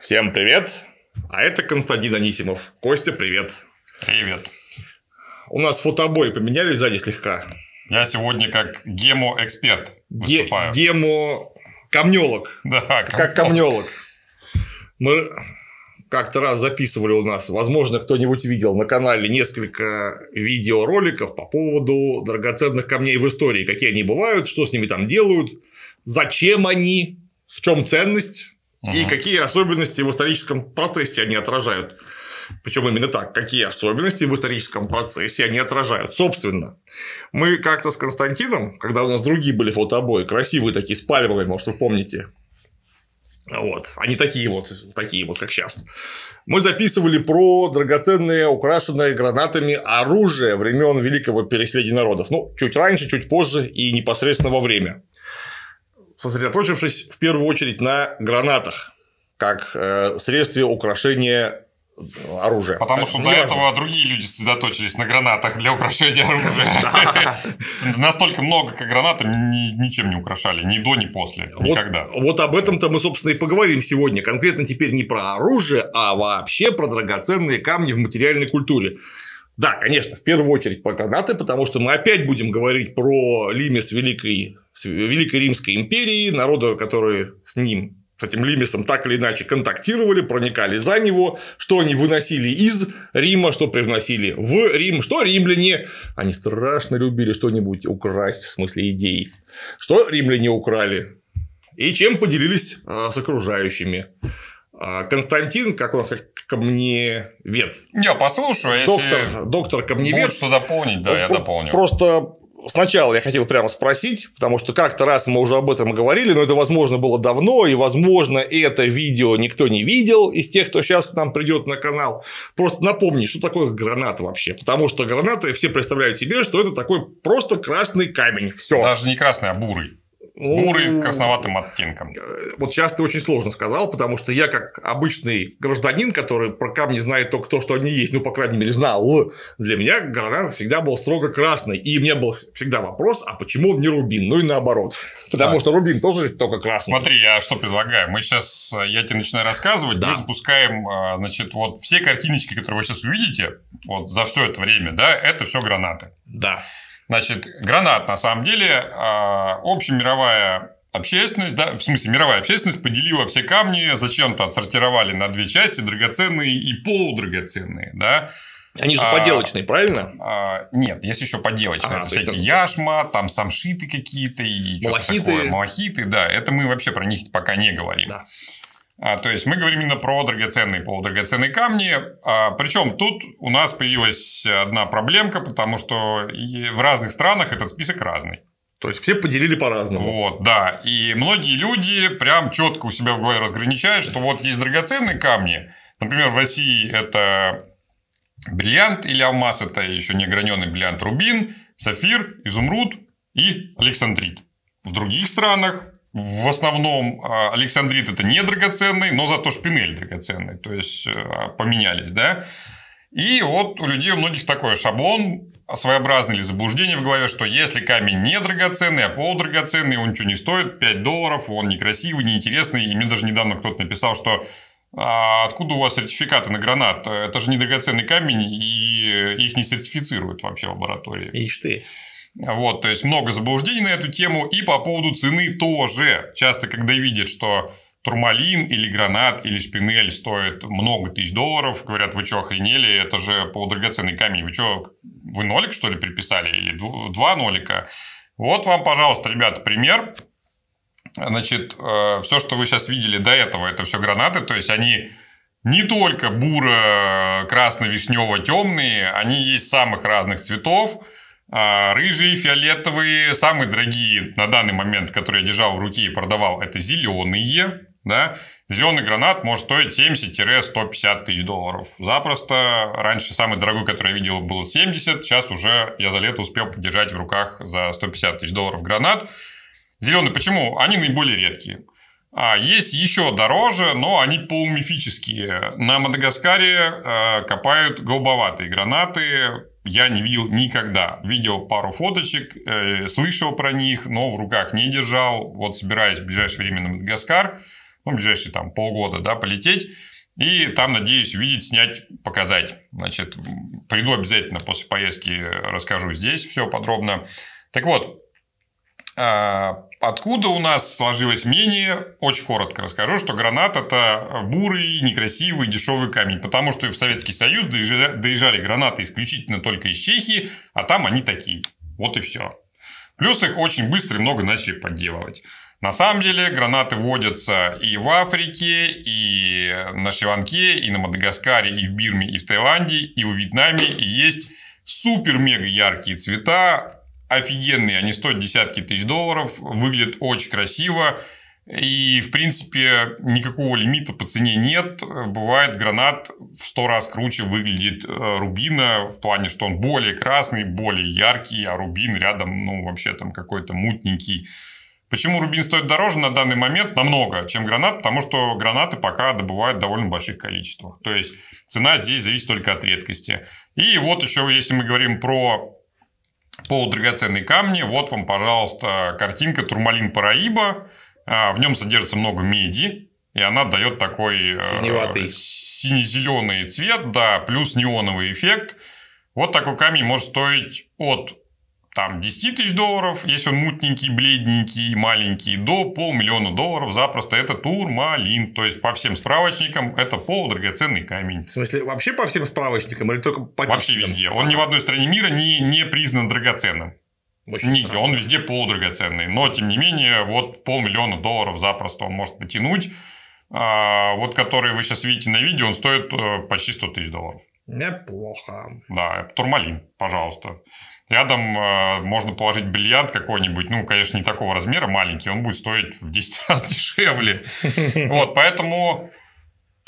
Всем привет! А это Константин Анисимов. Костя, привет! Привет! У нас фотобои поменялись сзади слегка. Я сегодня как гемоэксперт выступаю. гемо... Камнёлог. Да, камнёлог. Как камнёлог. Мы как-то раз записывали у нас, возможно, кто-нибудь видел на канале несколько видеороликов по поводу драгоценных камней в истории. Какие они бывают, что с ними там делают, зачем они, в чем ценность и какие особенности в историческом процессе они отражают. Причем именно так, какие особенности в историческом процессе они отражают. Собственно, мы как-то с Константином, когда у нас другие были фотобои, красивые такие, с пальмами, может, вы помните, вот. Они такие вот, такие вот, как сейчас. Мы записывали про драгоценное, украшенное гранатами оружие времен Великого переселения народов. Ну, чуть раньше, чуть позже и непосредственно во время сосредоточившись в первую очередь на гранатах как э, средстве украшения оружия. Потому что до этого другие люди сосредоточились на гранатах для украшения оружия. Настолько много, как гранаты, ничем не украшали. Ни до, ни после. Никогда. Вот об этом-то мы, собственно, и поговорим сегодня. Конкретно теперь не про оружие, а вообще про драгоценные камни в материальной культуре. Да, конечно, в первую очередь про гранаты, потому что мы опять будем говорить про Лимес Великой Великой Римской империи, народа, которые с ним, с этим Лимисом так или иначе контактировали, проникали за него, что они выносили из Рима, что привносили в Рим, что римляне, они страшно любили что-нибудь украсть в смысле идей, что римляне украли и чем поделились а, с окружающими. А, Константин, как у нас он сказать, камневед. Я послушаю, а если... Доктор, ко мне вет, что дополнить, да, я дополню. Просто сначала я хотел прямо спросить, потому что как-то раз мы уже об этом говорили, но это, возможно, было давно, и, возможно, это видео никто не видел из тех, кто сейчас к нам придет на канал. Просто напомни, что такое гранат вообще, потому что гранаты все представляют себе, что это такой просто красный камень, все. Даже не красный, а бурый бурый ну, красноватым оттенком. Э, вот сейчас ты очень сложно сказал, потому что я, как обычный гражданин, который про камни знает только то, что они есть, ну, по крайней мере, знал, для меня гранат всегда был строго красный. И мне был всегда вопрос, а почему он не рубин? Ну, и наоборот. Потому да. что рубин тоже только красный. Смотри, я что предлагаю? Мы сейчас, э, я тебе начинаю рассказывать, да. мы запускаем, э, значит, вот все картиночки, которые вы сейчас увидите, вот за все это время, да, это все гранаты. Да. Значит, гранат, на самом деле, а, общемировая общественность, да, в смысле, мировая общественность поделила все камни, зачем-то отсортировали на две части, драгоценные и полудрагоценные, да. Они же а, правильно? А, нет, есть еще поделочные. А, это всякие это... яшма, там самшиты какие-то и малахиты. Такое. Малахиты, да. Это мы вообще про них пока не говорим. Да. А, то есть мы говорим именно про драгоценные полудрагоценные камни. А, Причем тут у нас появилась одна проблемка, потому что в разных странах этот список разный. То есть все поделили по-разному. Вот, да. И многие люди прям четко у себя в голове разграничают, что вот есть драгоценные камни. Например, в России это бриллиант или алмаз, это еще не ограненный бриллиант рубин, сафир, изумруд и александрит. В других странах в основном а, Александрит это не драгоценный, но зато шпинель драгоценный, то есть а, поменялись, да. И вот у людей у многих такой шаблон, своеобразное ли заблуждение в голове, что если камень не драгоценный, а полудрагоценный, он ничего не стоит, 5 долларов, он некрасивый, неинтересный. И мне даже недавно кто-то написал, что а откуда у вас сертификаты на гранат? Это же не драгоценный камень, и их не сертифицируют вообще в лаборатории. Ишь ты. Вот, то есть много заблуждений на эту тему. И по поводу цены тоже. Часто, когда видят, что турмалин или гранат или шпинель стоит много тысяч долларов, говорят, вы что, охренели? Это же полудрагоценный камень. Вы что, вы нолик, что ли, приписали? Или два нолика? Вот вам, пожалуйста, ребята, пример. Значит, э, все, что вы сейчас видели до этого, это все гранаты. То есть, они не только буро, красно-вишнево-темные, они есть самых разных цветов. А, рыжие, фиолетовые, самые дорогие на данный момент, которые я держал в руке и продавал, это зеленые. Да? Зеленый гранат может стоить 70-150 тысяч долларов. Запросто. Раньше самый дорогой, который я видел, был 70. Сейчас уже я за лето успел подержать в руках за 150 тысяч долларов гранат. Зеленый почему? Они наиболее редкие. А есть еще дороже, но они полумифические. На Мадагаскаре э, копают голубоватые гранаты, я не видел никогда. Видел пару фоточек, э, слышал про них, но в руках не держал. Вот собираюсь в ближайшее время на Мадагаскар, ну, в ближайшие там полгода, да, полететь. И там, надеюсь, увидеть, снять, показать. Значит, приду обязательно после поездки, расскажу здесь все подробно. Так вот, э, Откуда у нас сложилось мнение? Очень коротко расскажу, что гранат – это бурый, некрасивый, дешевый камень. Потому что в Советский Союз доезжали, доезжали гранаты исключительно только из Чехии, а там они такие. Вот и все. Плюс их очень быстро и много начали подделывать. На самом деле гранаты водятся и в Африке, и на Шиванке, и на Мадагаскаре, и в Бирме, и в Таиланде, и в Вьетнаме. И есть супер-мега яркие цвета, офигенные, они стоят десятки тысяч долларов, выглядят очень красиво. И, в принципе, никакого лимита по цене нет. Бывает, гранат в сто раз круче выглядит э, рубина в плане, что он более красный, более яркий, а рубин рядом, ну, вообще там какой-то мутненький. Почему рубин стоит дороже на данный момент намного, чем гранат? Потому что гранаты пока добывают довольно больших количествах. То есть цена здесь зависит только от редкости. И вот еще, если мы говорим про полудрагоценные камни. Вот вам, пожалуйста, картинка турмалин параиба. А, в нем содержится много меди, и она дает такой э, Синеватый. сине-зеленый цвет, да, плюс неоновый эффект. Вот такой камень может стоить от там 10 тысяч долларов, если он мутненький, бледненький, маленький, до полмиллиона долларов запросто. Это турмалин. То есть, по всем справочникам это полудрагоценный камень. В смысле, вообще по всем справочникам или только по Вообще везде. Он ни в одной стране мира не, не признан драгоценным. Нет, он везде полудрагоценный. Но, тем не менее, вот полмиллиона долларов запросто он может потянуть. А, вот который вы сейчас видите на видео, он стоит э, почти 100 тысяч долларов. Неплохо. Да, турмалин, пожалуйста. Рядом э, можно положить бильярд какой-нибудь, ну, конечно, не такого размера, маленький, он будет стоить в 10 раз дешевле. Вот, поэтому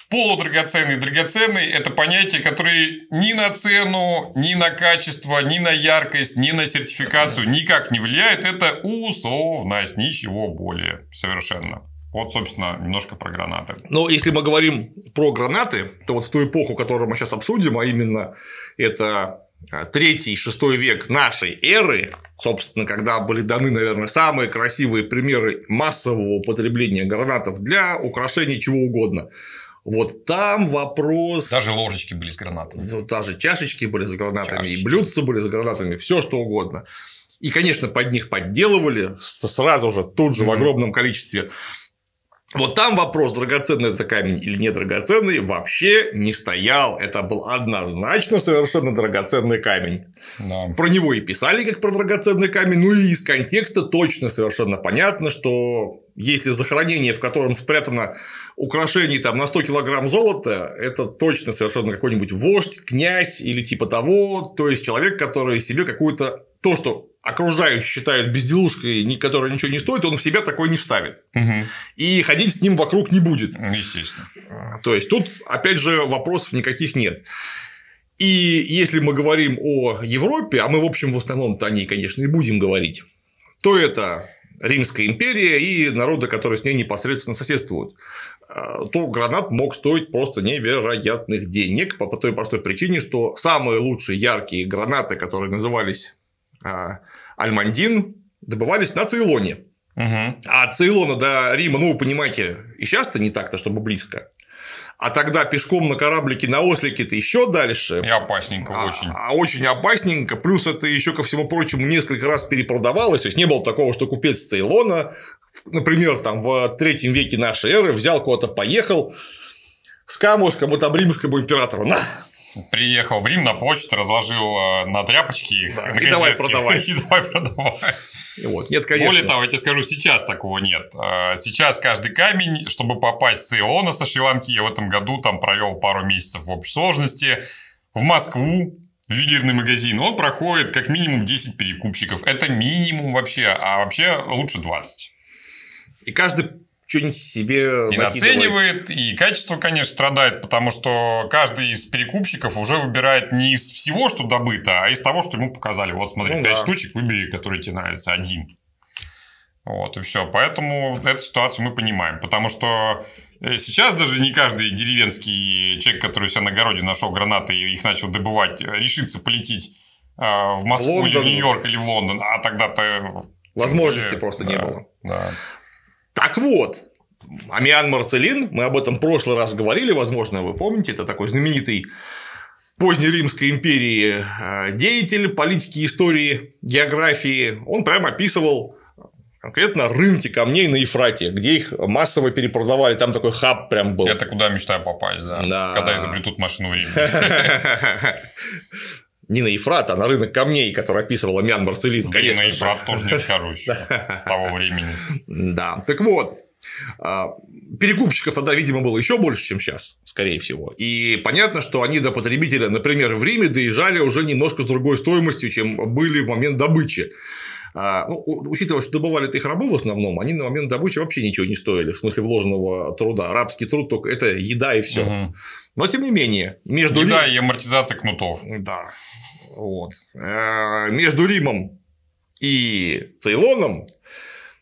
полудрагоценный и драгоценный – это понятия, которые ни на цену, ни на качество, ни на яркость, ни на сертификацию никак не влияют. Это условность, ничего более совершенно. Вот, собственно, немножко про гранаты. Но если мы говорим про гранаты, то вот в ту эпоху, которую мы сейчас обсудим, а именно это а, третий, шестой век нашей эры, собственно, когда были даны, наверное, самые красивые примеры массового употребления гранатов для украшения чего угодно. Вот там вопрос... Даже ложечки были с гранатами. даже ну, чашечки были с гранатами, чашечки. и блюдца были с гранатами, все что угодно. И, конечно, под них подделывали сразу же, тут же, mm-hmm. в огромном количестве. Вот там вопрос, драгоценный это камень или не драгоценный, вообще не стоял. Это был однозначно совершенно драгоценный камень. Да. Про него и писали как про драгоценный камень, ну и из контекста точно совершенно понятно, что если захоронение, в котором спрятано украшений там, на 100 килограмм золота, это точно совершенно какой-нибудь вождь, князь или типа того, то есть человек, который себе какую-то то, что окружающие считают безделушкой, которая ничего не стоит, он в себя такой не вставит. Угу. И ходить с ним вокруг не будет. Ну, естественно. А, то есть тут, опять же, вопросов никаких нет. И если мы говорим о Европе, а мы, в общем, в основном-то о ней, конечно, и будем говорить, то это Римская империя и народы, которые с ней непосредственно соседствуют, а, то гранат мог стоить просто невероятных денег по той простой причине, что самые лучшие яркие гранаты, которые назывались а, альмандин добывались на Цейлоне. Угу. А от Цейлона до Рима, ну, вы понимаете, и сейчас-то не так-то, чтобы близко. А тогда пешком на кораблике, на ослике-то еще дальше. И опасненько а, очень. А очень опасненько. Плюс это еще, ко всему прочему, несколько раз перепродавалось. То есть не было такого, что купец Цейлона, например, там в третьем веке нашей эры взял кого то поехал, скаму, скаму там римскому императору. На, приехал в Рим на почту, разложил э, на тряпочки да, на и давай продавать. И давай продавать. вот, нет, конечно. Более того, я тебе скажу, сейчас такого нет. Э, сейчас каждый камень, чтобы попасть с Иона со Шри-Ланки, я в этом году там провел пару месяцев в общей сложности, в Москву, в ювелирный магазин, он проходит как минимум 10 перекупщиков. Это минимум вообще, а вообще лучше 20. И каждый что-нибудь себе И оценивает, и качество, конечно, страдает, потому что каждый из перекупщиков уже выбирает не из всего, что добыто, а из того, что ему показали. Вот смотри, ну, 5 да. штучек, выбери, которые тебе нравятся, один. Вот, и все. Поэтому эту ситуацию мы понимаем. Потому что э, сейчас даже не каждый деревенский человек, который у себя на огороде нашел гранаты и их начал добывать, э, решится полететь э, в Москву Лондон. или в Нью-Йорк или в Лондон. А тогда-то... Возможности просто да, не было. Да. Так вот, Амиан Марцелин, мы об этом в прошлый раз говорили, возможно, вы помните, это такой знаменитый поздней Римской империи э, деятель политики, истории, географии. Он прямо описывал э, конкретно рынки камней на Ефрате, где их массово перепродавали, там такой хаб прям был. Это куда мечтаю попасть, да, да. когда изобретут машину времени. не на Ефрат, а на рынок камней, который описывала Мян Марцелин. Ну, Конечно, да, на Ефрат тоже не откажусь того времени. Да, так вот, а, Перекупщиков тогда, видимо, было еще больше, чем сейчас, скорее всего. И понятно, что они до потребителя, например, в Риме доезжали уже немножко с другой стоимостью, чем были в момент добычи. А, ну, учитывая, что добывали их рабы в основном, они на момент добычи вообще ничего не стоили, в смысле вложенного труда. Рабский труд только это еда и все. Угу. Но тем не менее, между еда Рим... и амортизация кнутов. Да. Вот. Э, между Римом и Цейлоном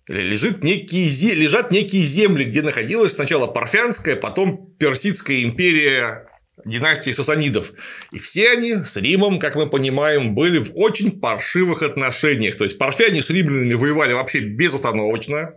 лежит некие, лежат некие земли, где находилась сначала Парфянская, потом Персидская империя династии сасанидов. И все они с Римом, как мы понимаем, были в очень паршивых отношениях. То есть, парфяне с римлянами воевали вообще безостановочно,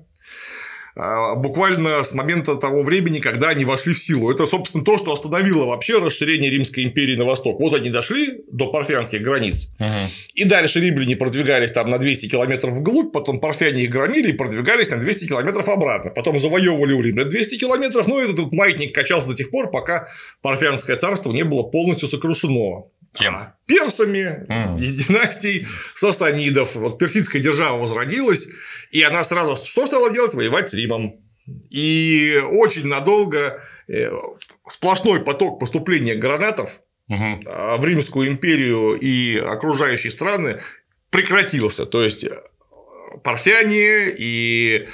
а, буквально с момента того времени, когда они вошли в силу. Это, собственно, то, что остановило вообще расширение Римской империи на восток. Вот они дошли до парфянских границ. Угу. И дальше римляне продвигались там на 200 километров вглубь, потом парфяне их громили и продвигались на 200 километров обратно. Потом завоевывали у римлян 200 километров, но ну, этот маятник качался до тех пор, пока парфянское царство не было полностью сокрушено. Кем? А, персами mm. и сасанидов. Вот персидская держава возродилась, и она сразу что стала делать? Воевать с Римом. И очень надолго э, сплошной поток поступления гранатов угу. в Римскую империю и окружающие страны прекратился. То есть э, парфяне и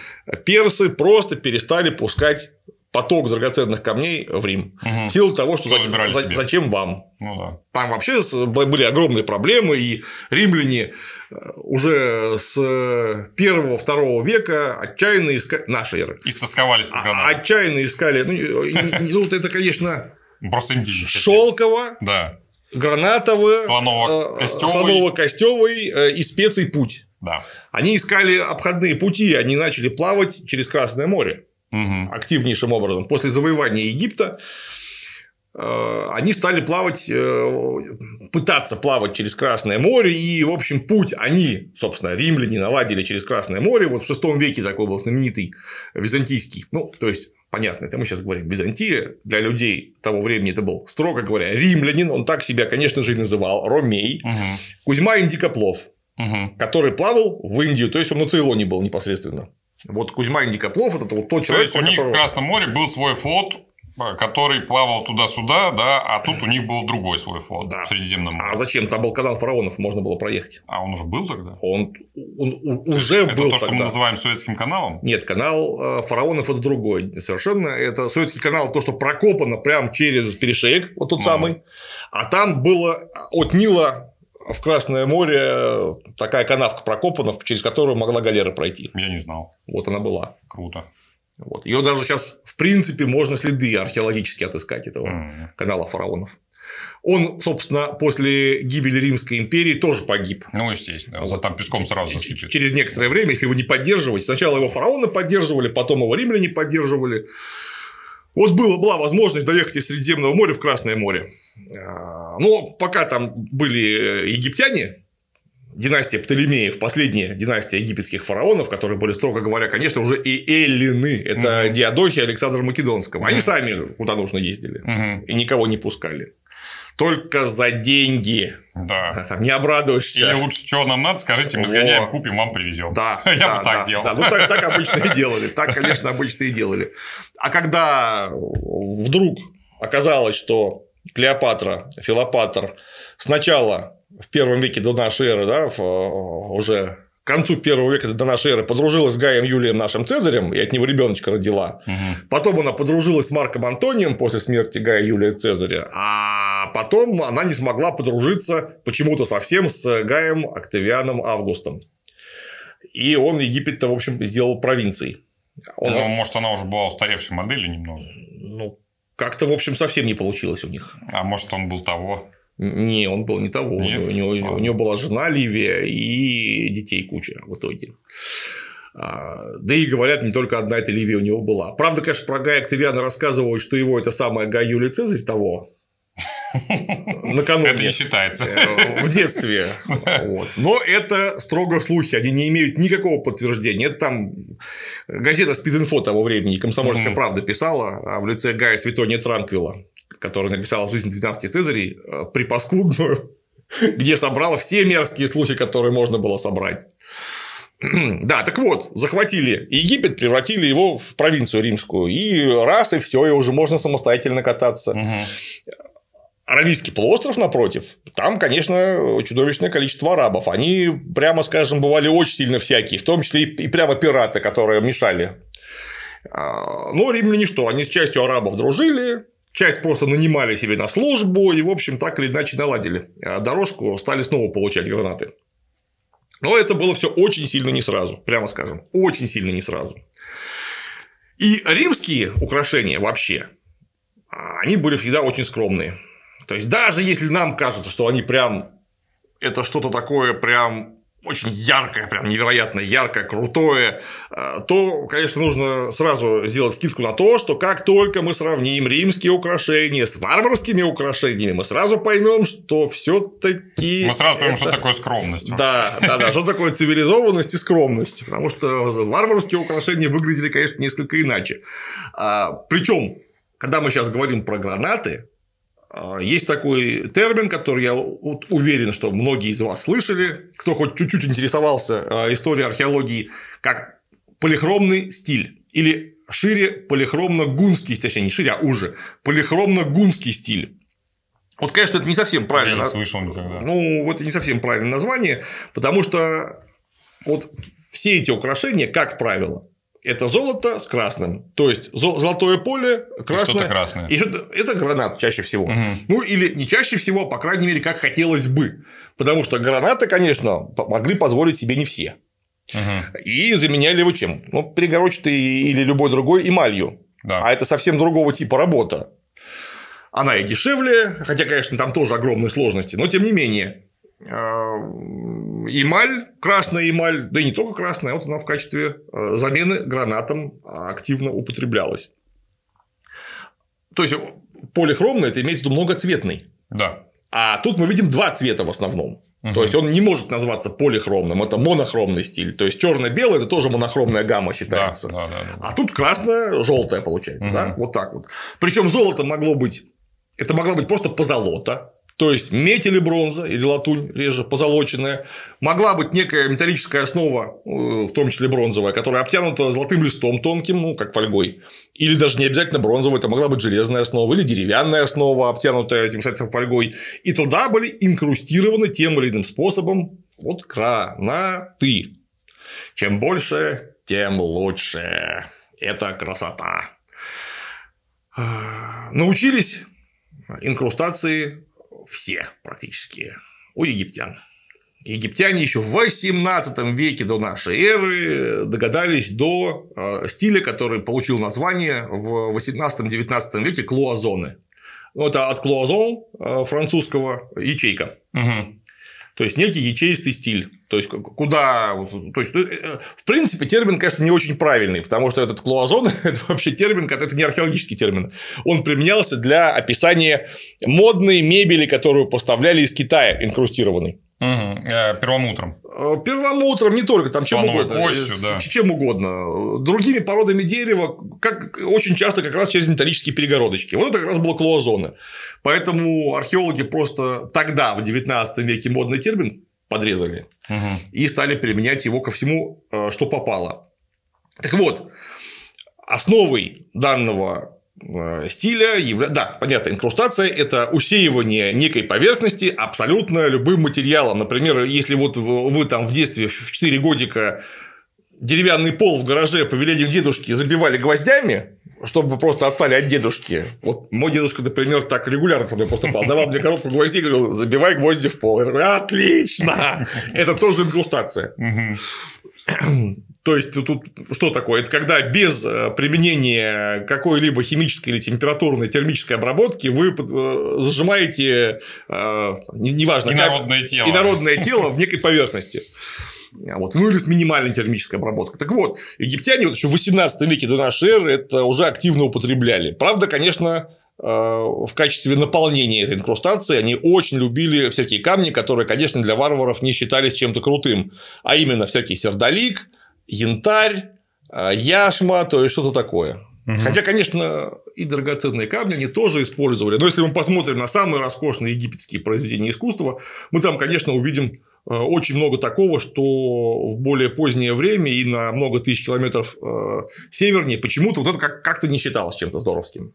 персы просто перестали пускать поток драгоценных камней в Рим. Угу. В силу того, что зачем, за, зачем вам? Ну, да. Там вообще были огромные проблемы, и римляне э, уже с 1-2 э, века отчаянно искали... Нашей эры. Истосковались по а, гранатам. Отчаянно искали... Ну, э, ну это, конечно... Просто им Шелково. Да. Гранатовый, слоново-костевый и специй путь. Да. Они искали обходные пути, они начали плавать через Красное море угу. активнейшим образом. После завоевания Египта э, они стали плавать, э, пытаться плавать через Красное море, и, в общем, путь они, собственно, римляне наладили через Красное море, вот в шестом веке такой был знаменитый византийский, ну, то есть, понятно, это мы сейчас говорим Византия, для людей того времени это был, строго говоря, римлянин, он так себя, конечно же, и называл, Ромей, угу. Кузьма Индикоплов, угу. который плавал в Индию, то есть, он на Цейлоне был непосредственно. Вот Кузьма Индикоплов – это вот тот человек, То есть, у них которого... в Красном море был свой флот, э, который плавал туда-сюда, да, а тут у них был другой свой флот да. в Средиземном море. А зачем? Там был канал фараонов, можно было проехать. А он уже был тогда? Он, он, уже это был Это то, что тогда. мы называем Советским каналом? Нет, канал э, фараонов – это другой совершенно. Это Советский канал, то, что прокопано прямо через перешеек, вот тот ну. самый. А там было от Нила в Красное море такая канавка прокопана, через которую могла галера пройти. Я не знал. Вот она была. Круто. Вот. Ее даже сейчас, в принципе, можно следы археологически отыскать этого mm-hmm. канала фараонов. Он, собственно, после гибели Римской империи тоже погиб. Ну, естественно, вот. там песком сразу засыпет. Через некоторое время, если его не поддерживать, сначала его фараоны поддерживали, потом его римляне поддерживали. Вот была, была возможность доехать из Средиземного моря в Красное море. А, но пока там были э, египтяне, династия Птолемеев, последняя династия египетских фараонов, которые были, строго говоря, конечно, уже и эллины, это угу. Диадохи Александра Македонского, они сами куда нужно ездили угу. и никого не пускали. Только за деньги. Да. А там не обрадуешься. Или лучше, что нам надо, скажите, мы сгоняем, О. купим, вам привезем. Да. Я да, бы так да, делал. Да, ну так, так обычно и делали. Так, конечно, обычно и делали. А когда вдруг оказалось, что Клеопатра, Филопатр сначала в первом веке до нашей эры, да, в, уже к концу первого века до нашей эры подружилась с Гаем Юлием нашим Цезарем и от него ребеночка родила. Угу. Потом она подружилась с Марком Антонием после смерти Гая Юлия Цезаря, а потом она не смогла подружиться почему-то совсем с Гаем Октавианом Августом. И он Египет-то, в общем, сделал провинцией. Он... Ну, может, она уже была устаревшей моделью немного. Ну, как-то, в общем, совсем не получилось у них. А может, он был того? Не, он был не того. Нет? У, него, а. у него была жена Ливия и детей куча в итоге. А, да и говорят, не только одна эта Ливия у него была. Правда, конечно, про Гая Октавиана рассказывают, что его это самая Гай Юлий Цезарь того. Накануне. Это не считается. Э, в детстве. Вот. Но это строго слухи, они не имеют никакого подтверждения. Это там газета «Спидинфо» того времени, «Комсомольская mm-hmm. правда» писала а в лице Гая Светония Транквила который написал «Жизнь 12 Цезарей», э, припаскудную, где собрал все мерзкие случаи, которые можно было собрать. Да, так вот, захватили Египет, превратили его в провинцию римскую. И раз, и все, и уже можно самостоятельно кататься. Угу. Аравийский полуостров, напротив, там, конечно, чудовищное количество арабов. Они, прямо скажем, бывали очень сильно всякие, в том числе и прямо пираты, которые мешали. А, но римляне что, они с частью арабов дружили, Часть просто нанимали себе на службу и, в общем, так или иначе наладили а дорожку, стали снова получать гранаты. Но это было все очень сильно не сразу, прямо скажем, очень сильно не сразу. И римские украшения вообще, а, они были всегда очень скромные. То есть, даже если нам кажется, что они прям это что-то такое прям очень яркое, прям невероятно яркое, крутое, э, то, конечно, нужно сразу сделать скидку на то, что как только мы сравним римские украшения с варварскими украшениями, мы сразу поймем, что все-таки. Мы сразу это... что такое скромность. Да, да, да, что такое цивилизованность и скромность. Потому что варварские украшения выглядели, конечно, несколько иначе. А, Причем, когда мы сейчас говорим про гранаты, а, есть такой термин, который я уверен, что многие из вас слышали, кто хоть чуть-чуть интересовался а, историей археологии, как полихромный стиль или шире полихромно-гунский, точнее не шире, а уже полихромно-гунский стиль. Вот, конечно, это не совсем правильно. Я не слышал никогда. Ну, вот не совсем правильное название, потому что вот все эти украшения, как правило, это золото с красным. То есть золотое поле, красное. Что-то красное. И это гранат чаще всего. Угу. Ну или не чаще всего, а по крайней мере, как хотелось бы. Потому что гранаты, конечно, могли позволить себе не все. Угу. И заменяли его чем? Ну, перегорочатый или любой другой эмалью. Да. А это совсем другого типа работа. Она и дешевле, хотя, конечно, там тоже огромные сложности, но тем не менее а, эмаль, красная эмаль, да и не только красная, вот она в качестве э, замены гранатом а, активно употреблялась. То есть полихромный это имеется в виду многоцветный. Да. А тут мы видим два цвета в основном. Угу. То есть он не может назваться полихромным, это монохромный стиль. То есть черно-белый это тоже монохромная гамма считается. Да, да, да, да. А тут красное-желтое получается, угу. да? Вот так вот. Причем золото могло быть. Это могла быть просто позолота, то есть медь или бронза, или латунь, реже позолоченная, могла быть некая металлическая основа, э, в том числе бронзовая, которая обтянута золотым листом тонким, ну, как фольгой. Или даже не обязательно бронзовая, это могла быть железная основа, или деревянная основа, обтянутая этим, кстати, фольгой. И туда были инкрустированы тем или иным способом вот гранаты. Чем больше, тем лучше. Это красота. Э, научились инкрустации все практически у египтян. Египтяне еще в 18 веке до нашей эры догадались до э, стиля, который получил название в 18-19 веке клуазоны. Ну, это от клуазон э, французского ячейка. Угу. То есть некий ячеистый стиль. То есть, куда... То есть, ну, э, в принципе, термин, конечно, не очень правильный, потому что этот клоазон – это вообще термин, это не археологический термин. Он применялся для описания модной мебели, которую поставляли из Китая инкрустированной. Угу. Э, Первым утром. Э, Первым утром, не только, там чем угодно. Э, костью, да. Чем угодно. Другими породами дерева, как очень часто как раз через металлические перегородочки. Вот это как раз блокло зоны. Поэтому археологи просто тогда, в 19 веке, модный термин подрезали угу. и стали применять его ко всему, что попало. Так вот, основой данного Э, стиля, явля... да, понятно, инкрустация – это усеивание некой поверхности абсолютно любым материалом. Например, если вот вы там в детстве в 4 годика деревянный пол в гараже по велению дедушки забивали гвоздями, чтобы просто отстали от дедушки. Вот мой дедушка, например, так регулярно со мной поступал. Давал мне коробку гвоздей, говорил, забивай гвозди в пол. Я говорю, отлично! Это тоже инкрустация. То есть, тут что такое? Это когда без э, применения какой-либо химической или температурной термической обработки вы э, зажимаете, э, неважно, инородное как, тело. инородное тело в некой поверхности. А вот. Ну или с минимальной термической обработкой. Так вот, египтяне вот еще в 18 веке до нашей эры это уже активно употребляли. Правда, конечно, э, в качестве наполнения этой инкрустации они очень любили всякие камни, которые, конечно, для варваров не считались чем-то крутым, а именно всякий сердолик, янтарь, а, яшма, то есть что-то такое. Угу. Хотя, конечно, и драгоценные камни они тоже использовали. Но если мы посмотрим на самые роскошные египетские произведения искусства, мы там, конечно, увидим а, очень много такого, что в более позднее время и на много тысяч километров а, севернее почему-то вот это как-то не считалось чем-то здоровским.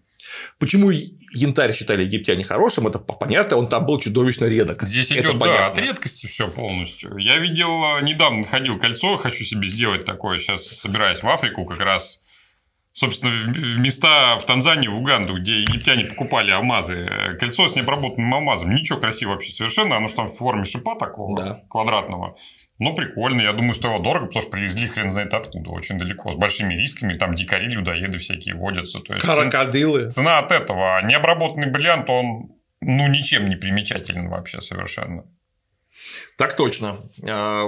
Почему янтарь считали египтяне хорошим, это понятно, он там был чудовищно редок. Здесь идет, да, от редкости все полностью. Я видел, недавно ходил кольцо, хочу себе сделать такое. Сейчас собираюсь в Африку как раз собственно, в места в Танзании, в Уганду, где египтяне покупали алмазы. Кольцо с необработанным алмазом. Ничего красиво вообще совершенно. Оно же там в форме шипа такого да. квадратного но ну, прикольно. Я думаю, стоило дорого, потому что привезли хрен знает откуда. Очень далеко. С большими рисками. Там дикари, людоеды всякие водятся. То есть Крокодилы. Цена, цена от этого. А необработанный бриллиант, он ну, ничем не примечателен вообще совершенно. Так точно. А,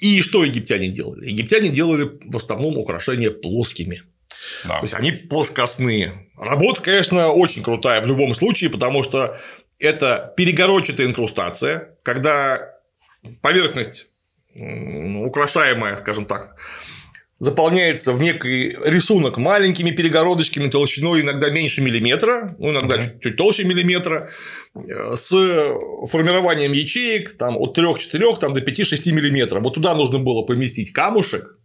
и что египтяне делали? Египтяне делали в основном украшения плоскими. Да. То есть они плоскостные. Работа, конечно, очень крутая в любом случае, потому что это перегородчатая инкрустация, когда поверхность украшаемая, скажем так, заполняется в некий рисунок маленькими перегородочками толщиной иногда меньше миллиметра, ну, иногда mm-hmm. чуть толще миллиметра, э, с формированием ячеек там, от 3-4 там, до 5-6 миллиметров. Вот туда нужно было поместить камушек,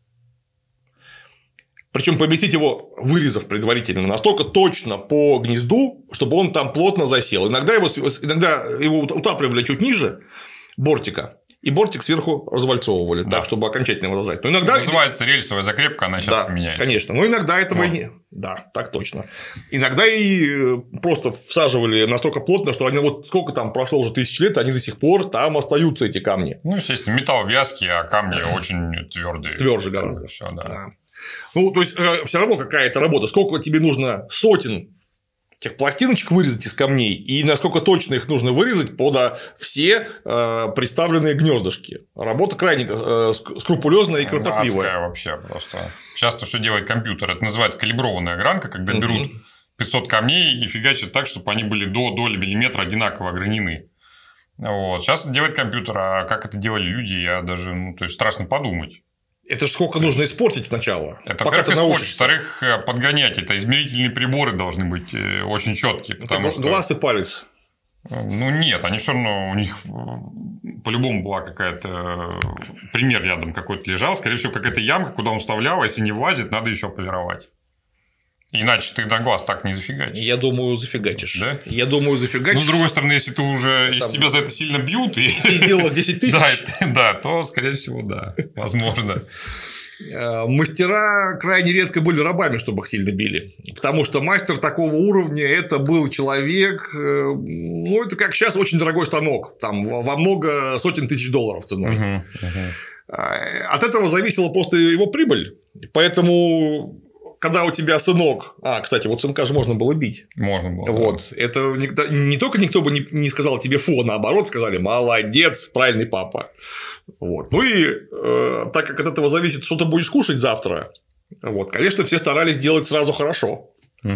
причем поместить его, вырезав предварительно, настолько точно по гнезду, чтобы он там плотно засел. Иногда его, иногда его утапливали чуть ниже бортика, и бортик сверху развальцовывали, да. так, чтобы окончательно вылазать. Но иногда... Ну, называется рельсовая закрепка, она сейчас да, поменяется. конечно. Но иногда этого и не... Да, так точно. Иногда и э, просто всаживали настолько плотно, что они вот сколько там прошло уже тысяч лет, они до сих пор там остаются, эти камни. Ну, естественно, металл вязкий, а камни очень твердые. Тверже гораздо. Все, да. да. Ну, то есть, э, все равно какая-то работа. Сколько тебе нужно сотен этих пластиночек вырезать из камней, и насколько точно их нужно вырезать под а, все а, представленные гнездышки. Работа крайне э, скрупулезная и кропотливая. вообще просто. Часто все делает компьютер. Это называется калиброванная гранка, когда берут 500 камней и фигачат так, чтобы они были до доли миллиметра одинаково огранены. Вот. Сейчас это делает компьютер, а как это делали люди, я даже, ну, то есть страшно подумать. Это же сколько нужно испортить сначала. Это, пока ты научишься. Во-вторых, э, подгонять это. Измерительные приборы должны быть э, очень четкие. Это ну, что... глаз и палец. Ну нет, они все равно у них э, по-любому была какая-то пример рядом какой-то лежал, скорее всего какая-то ямка, куда он вставлял, а если не влазит, надо еще полировать. Иначе ты на глаз так не зафигачишь. Я думаю, зафигачишь. Да? Я думаю, зафигачишь. Ну, с другой стороны, если ты уже, из тебя за это сильно бьют... И, и сделал 10 тысяч. да, да, то, скорее всего, да, возможно. Э, мастера крайне редко были рабами, чтобы их сильно били. Потому что мастер такого уровня – это был человек, э, ну, это как сейчас очень дорогой станок, там во много сотен тысяч долларов ценой. Uh-huh, uh-huh. От этого зависела просто его прибыль. Поэтому когда у тебя сынок, а, кстати, вот сынка же можно было бить. Можно было. Вот, да. это не только никто бы не, сказал тебе фу, а наоборот, сказали, молодец, правильный папа. Вот. Ну и э, так как от этого зависит, что ты будешь кушать завтра, вот, конечно, все старались делать сразу хорошо. Угу.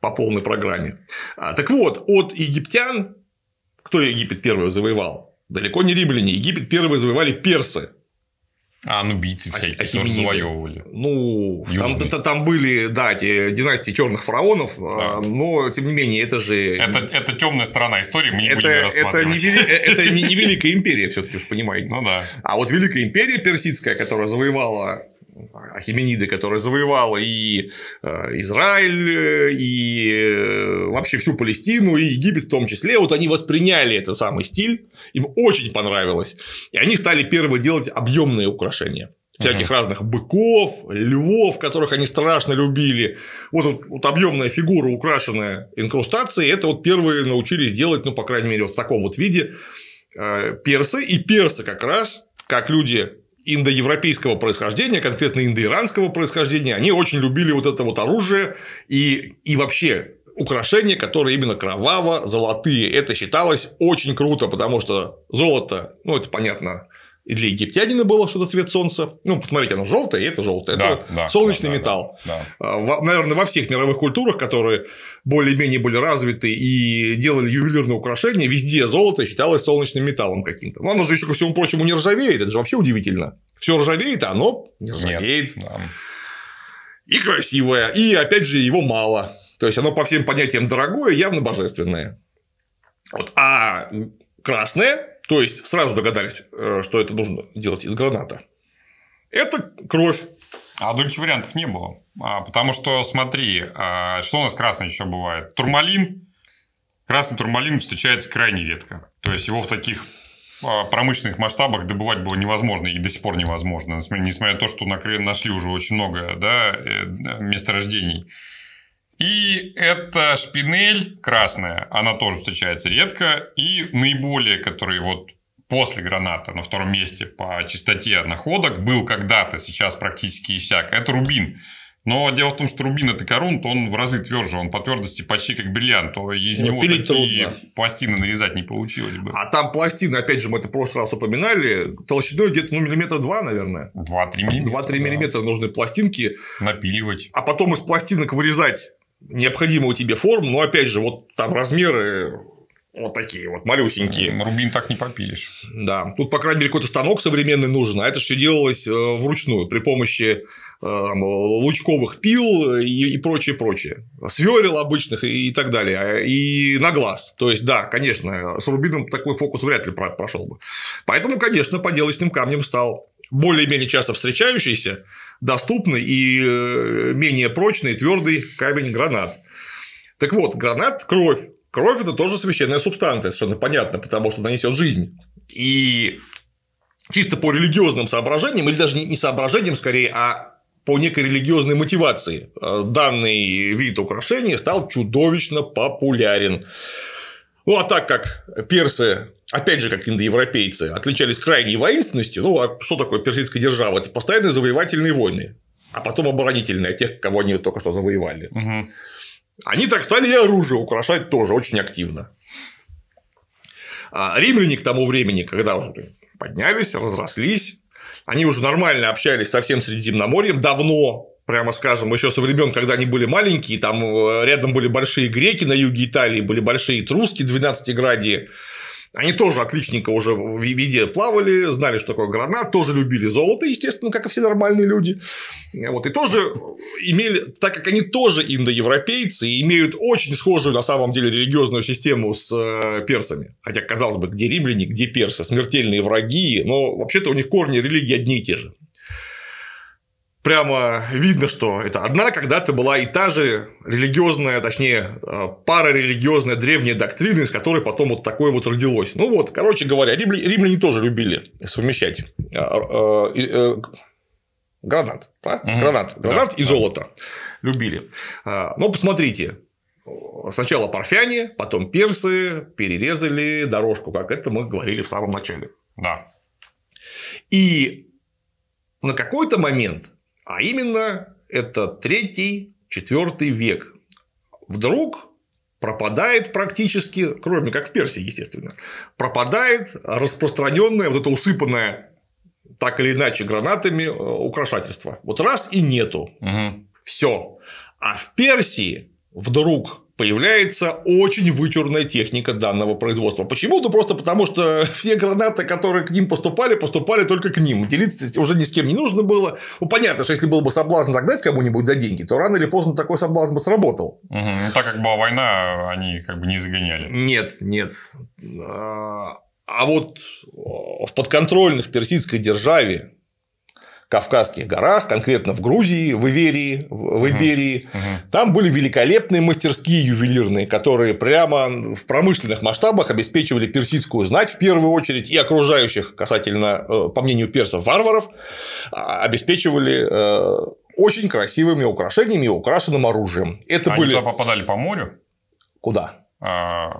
По полной программе. А, так вот, от египтян, кто Египет первый завоевал? Далеко не римляне. Египет первый завоевали персы. А, ну бийцы а всякие а, тоже завоевывали. Ну, Южные. там, там были, да, династии черных фараонов, а, да. но тем не менее, это же. Это, это темная сторона истории, мы не это, будем ее рассматривать. Это не, э, это не Великая империя, все-таки, понимаете. Ну да. А вот Великая империя персидская, которая завоевала Ахимениды, которая завоевала и э, Израиль, э, и э, вообще всю Палестину, и Египет в том числе, вот они восприняли этот самый стиль, им очень понравилось, и они стали первые делать объемные украшения всяких uh разных быков, львов, которых они страшно любили. Вот, вот, вот объемная фигура, украшенная инкрустацией, это вот первые научились делать, ну, по крайней мере, вот в таком вот виде персы. И персы как раз, как люди индоевропейского происхождения, конкретно индоиранского происхождения, они очень любили вот это вот оружие и, и вообще украшения, которые именно кроваво-золотые. Это считалось очень круто, потому что золото, ну, это понятно, и для египтянина было что-то цвет солнца. Ну, посмотрите, оно желтое, и это желтое. Да, это да, солнечный да, металл. Да, да. наверное, во всех мировых культурах, которые более-менее были развиты и делали ювелирные украшения, везде золото считалось солнечным металлом каким-то. Но ну, оно же еще ко всему прочему не ржавеет. Это же вообще удивительно. Все ржавеет, а оно не ржавеет. Нет, да. И красивое. И опять же, его мало. То есть оно по всем понятиям дорогое, явно божественное. Вот. А красное то есть сразу догадались, э, что это нужно делать из граната. Это кровь. А других вариантов не было. А, потому что, смотри, а, что у нас красный еще бывает? Турмалин. Красный турмалин встречается крайне редко. То есть его в таких а, промышленных масштабах добывать было невозможно и до сих пор невозможно, несмотря на то, что нашли уже очень много да, э, месторождений. И это шпинель красная, она тоже встречается редко. И наиболее, который вот после граната на втором месте по частоте находок был когда-то, сейчас практически иссяк, это рубин. Но дело в том, что рубин это корунт, он в разы тверже, он по твердости почти как бриллиант, то из ну, него такие трудно. пластины нарезать не получилось бы. А там пластины, опять же, мы это в прошлый раз упоминали, толщиной где-то ну, миллиметра два, наверное. Два-три миллиметра. 2-3 да. нужны пластинки. Напиливать. А потом из пластинок вырезать необходимую тебе форму, но опять же, вот там размеры вот такие вот малюсенькие. Рубин так не попилишь. Да. Тут, по крайней мере, какой-то станок современный нужен, а это все делалось э, вручную при помощи э, там, лучковых пил и, прочее, прочее. Сверил обычных и так далее. А, и на глаз. То есть, да, конечно, с рубином такой фокус вряд ли прошел бы. Поэтому, конечно, поделочным камнем стал более-менее часто встречающийся, доступный и э, менее прочный твердый камень гранат. Так вот, гранат – кровь. Кровь – это тоже священная субстанция, совершенно понятно, потому что нанесет жизнь. И чисто по религиозным соображениям, или даже не соображениям скорее, а по некой религиозной мотивации э, данный вид украшения стал чудовищно популярен. Ну, а так как персы опять же, как индоевропейцы, отличались крайней воинственностью. Ну, а что такое персидская держава? Это постоянные завоевательные войны, а потом оборонительные, тех, кого они только что завоевали. Они так стали и оружие украшать тоже очень активно. А римляне к тому времени, когда уже поднялись, разрослись, они уже нормально общались со всем Средиземноморьем давно, прямо скажем, еще со времен, когда они были маленькие, там э, рядом были большие греки на юге Италии, были большие труски 12 гради, они тоже отличненько уже везде плавали, знали, что такое гранат, тоже любили золото, естественно, как и все нормальные люди. Вот, и тоже имели, так как они тоже индоевропейцы и имеют очень схожую на самом деле религиозную систему с э, персами. Хотя, казалось бы, где римляне, где персы, смертельные враги, но вообще-то у них корни религии одни и те же прямо видно, что это одна когда-то была и та же религиозная, точнее, э, пара религиозная древняя доктрина, из которой потом вот такое вот родилось. Ну вот, короче говоря, римляне тоже любили совмещать э, э, гранат, правильно? гранат, гранат и золото любили. Но посмотрите, сначала парфяне, потом персы перерезали дорожку, как это мы говорили в самом начале. Да. И на какой-то момент а именно, это третий, четвертый век. Вдруг пропадает практически, кроме как в Персии, естественно, пропадает распространенное вот это усыпанное так или иначе гранатами э, украшательство. Вот раз и нету. Угу. Все. А в Персии вдруг появляется очень вычурная техника данного производства. Почему? Ну, просто потому, что все гранаты, которые к ним поступали, поступали только к ним. Делиться уже ни с кем не нужно было. Ну, понятно, что если был бы соблазн загнать кому-нибудь за деньги, то рано или поздно такой соблазн бы сработал. Угу. Ну, так как была война, они как бы не загоняли. Нет, нет. А, а вот в подконтрольных персидской державе Кавказских горах, конкретно в Грузии, в Иверии, в Иберии. Угу. Угу. Там были великолепные мастерские ювелирные, которые прямо в промышленных масштабах обеспечивали персидскую знать в первую очередь и окружающих, касательно, э, по мнению персов, варваров, а, обеспечивали э, очень красивыми украшениями и украшенным оружием. Это Они были... туда попадали по морю? Куда? А,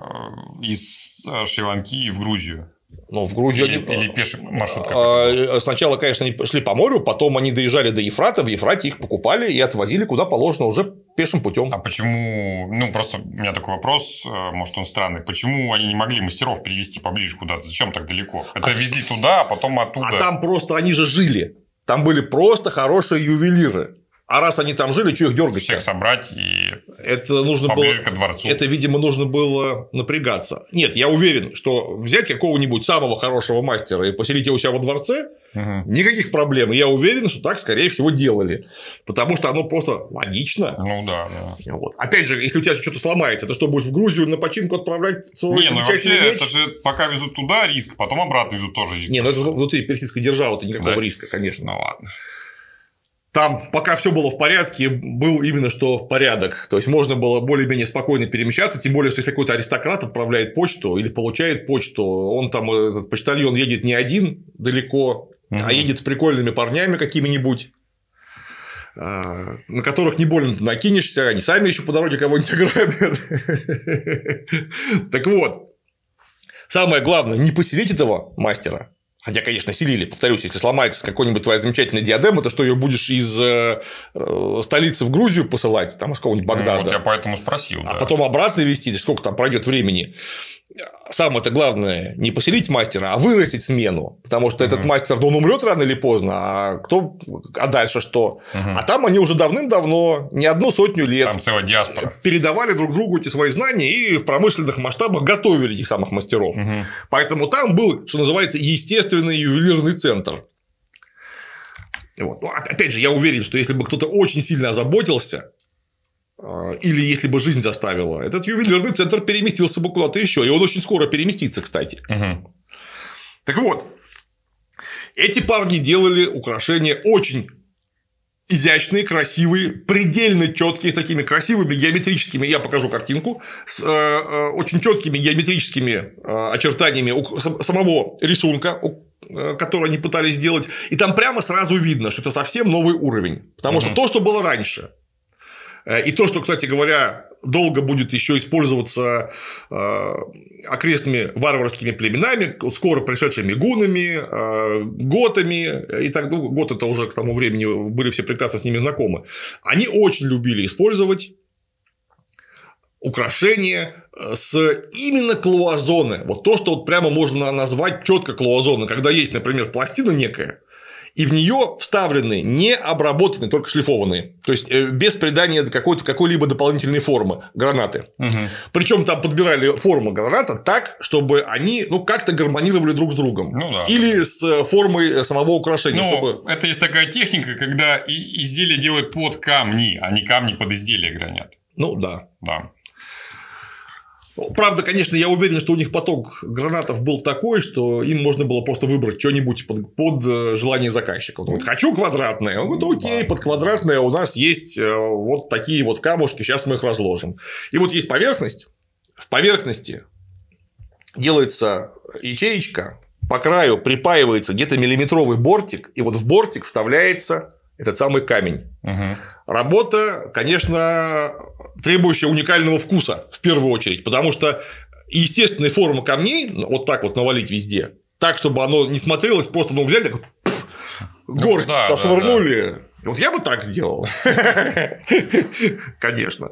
из э, Шри-Ланки в Грузию. Ну, в Грузию или, они... или пеший а, маршрут. А, какой Сначала, конечно, они шли по морю, потом они доезжали до Ефрата, в Ефрате их покупали и отвозили куда положено уже пешим путем. А почему? Ну, просто у меня такой вопрос, э, может, он странный. Почему они не могли мастеров перевести поближе куда-то? Зачем так далеко? Это а... везли туда, а потом оттуда. А там просто они же жили. Там были просто хорошие ювелиры. А раз они там жили, что их дергать? Всех собрать и это нужно поближе было, к дворцу. Это, видимо, нужно было напрягаться. Нет, я уверен, что взять какого-нибудь самого хорошего мастера и поселить его у себя во дворце, угу. никаких проблем. я уверен, что так, скорее всего, делали. Потому что оно просто логично. Ну да, да. Вот. Опять же, если у тебя что-то сломается, то что, будешь в Грузию на починку отправлять свой Не, ну вообще, меч? это же пока везут туда риск, потом обратно везут тоже риск. Не, ну это внутри персидской державы, это никакого да. риска, конечно. Ну ладно там, пока все было в порядке, был именно что порядок. То есть, можно было более-менее спокойно перемещаться, тем более, что если какой-то аристократ отправляет почту или получает почту, он там, э, этот почтальон едет не один далеко, угу. а едет с прикольными парнями какими-нибудь а, на которых не больно накинешься, они сами еще по дороге кого-нибудь ограбят. Так вот, самое главное, не поселить этого мастера, Хотя, конечно, селили. Повторюсь, если сломается какой-нибудь твоя замечательная диадема, то что ее будешь из э, э, столицы в Грузию посылать, там, из какого-нибудь Багдада. Ну, вот я поэтому спросил. А да. потом обратно вести, сколько там пройдет времени самое-то главное не поселить мастера, а вырастить смену. Потому что угу. этот мастер, ну, он умрет рано или поздно, а кто. А дальше что? Угу. А там они уже давным-давно, не одну сотню лет. Там целая диаспора. Передавали друг другу эти свои знания и в промышленных масштабах готовили этих самых мастеров. Угу. Поэтому там был, что называется, естественный ювелирный центр. Вот. Ну, опять же, я уверен, что если бы кто-то очень сильно озаботился, а, или если бы жизнь заставила, этот ювелирный центр переместился бы куда-то еще. И он очень скоро переместится, кстати. Угу. Так вот, эти парни делали украшения очень изящные, красивые, предельно четкие, с такими красивыми геометрическими, я покажу картинку, с э, э, очень четкими геометрическими э, очертаниями самого рисунка, который они пытались сделать. И там прямо сразу видно, что это совсем новый уровень. Потому угу. что то, что было раньше, Э, и то, что, кстати говоря, долго будет еще использоваться э, окрестными варварскими племенами, скоро пришедшими гунами, э, готами, и так ну, гот это уже к тому времени были все прекрасно с ними знакомы. Они очень любили использовать украшения с именно клоазоны. Вот то, что вот прямо можно назвать четко клоазоны, когда есть, например, пластина некая, и в нее вставлены не обработанные, только шлифованные, то есть э, без придания какой-то какой-либо дополнительной формы гранаты. Угу. Причем там подбирали форму граната так, чтобы они ну, как-то гармонировали друг с другом. Ну, да. Или с э, формой э, самого украшения. Ну, чтобы... Это есть такая техника, когда изделия делают под камни, а не камни под изделия гранят. Ну да. Да. Правда, конечно, я уверен, что у них поток гранатов был такой, что им можно было просто выбрать что-нибудь под, под э, желание заказчика. Он говорит, хочу квадратное. Он говорит, окей, под квадратное у нас есть э, вот такие вот камушки, сейчас мы их разложим. И вот есть поверхность. В поверхности делается ячеечка, по краю припаивается где-то миллиметровый бортик, и вот в бортик вставляется этот самый камень. Угу. Работа, конечно, требующая уникального вкуса в первую очередь, потому что естественная форма камней ну, вот так вот навалить везде, так, чтобы оно не смотрелось, просто ну, взяли такой пфф, ну, горсть, ну, да, пошвырнули. Да, да. Вот я бы так сделал. Конечно.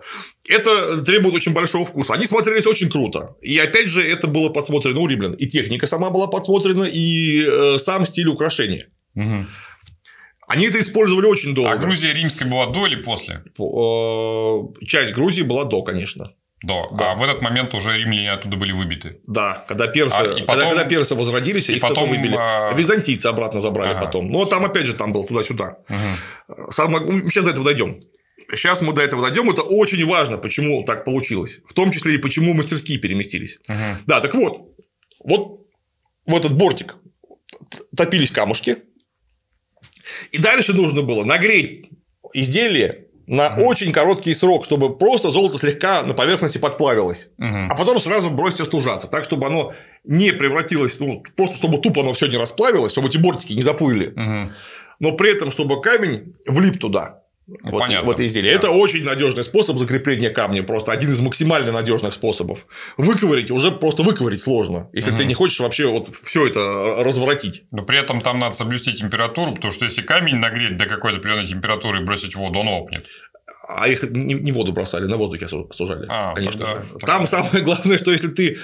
Это требует очень большого вкуса. Они смотрелись очень круто. И опять же, это было подсмотрено у римлян. И техника сама была подсмотрена, и э, сам стиль украшения. Они это использовали очень долго. А Грузия римская была до или после? Э, часть Грузии была до, конечно. Да. да. А в этот момент уже римляне оттуда были выбиты. Да, когда персы, а, потом, когда, когда персы возродились, и их потом выбили. А... Византийцы обратно забрали ага. потом. Но там опять же там был туда-сюда. Угу. Самое... Ну, сейчас до этого дойдем. Сейчас мы до этого дойдем. Это очень важно, почему так получилось. В том числе и почему мастерские переместились. Угу. Да, так вот. Вот в этот бортик топились камушки. И дальше нужно было нагреть изделие на угу. очень короткий срок, чтобы просто золото слегка на поверхности подплавилось, угу. а потом сразу бросить остужаться, так чтобы оно не превратилось, ну просто чтобы тупо оно все не расплавилось, чтобы эти бортики не заплыли, угу. но при этом чтобы камень влип туда. Ну, вот, понятно. Вот изделие. Да. Это очень надежный способ закрепления камня, просто один из максимально надежных способов. Выковырить уже просто выковырить сложно, если угу. ты не хочешь вообще вот все это э, разворотить. Но при этом там надо соблюсти температуру, потому что если камень нагреть до какой-то определенной температуры и бросить в воду, он лопнет. А их не, не воду бросали, на воздухе сужали. А, конечно тогда, же. Там самое главное, что если ты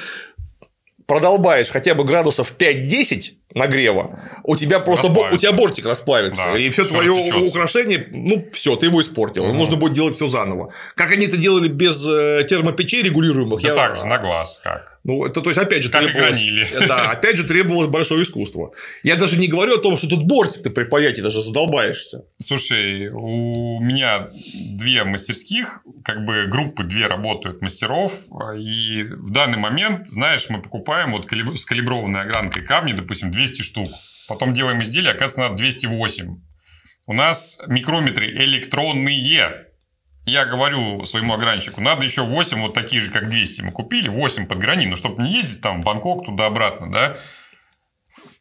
продолбаешь хотя бы градусов 5-10 нагрева, у тебя просто бо- у тебя бортик расплавится. Да, и все, все твое растечется. украшение, ну, все, ты его испортил. Угу. Нужно будет делать все заново. Как они это делали без э, термопечей регулируемых? Да я... так же, на глаз как. Ну, это, то есть, опять же, как требовалось... Да, опять же, требовалось большое искусство. Я даже не говорю о том, что тут бортик ты припаять и даже задолбаешься. Слушай, у меня две мастерских, как бы группы две работают мастеров, и в данный момент, знаешь, мы покупаем вот калиб... с огранкой камни, допустим, 200 штук. Потом делаем изделие, оказывается, надо 208. У нас микрометры электронные, я говорю своему огранщику, надо еще 8 вот такие же, как 200 мы купили, 8 под но чтобы не ездить там в Бангкок туда-обратно, да,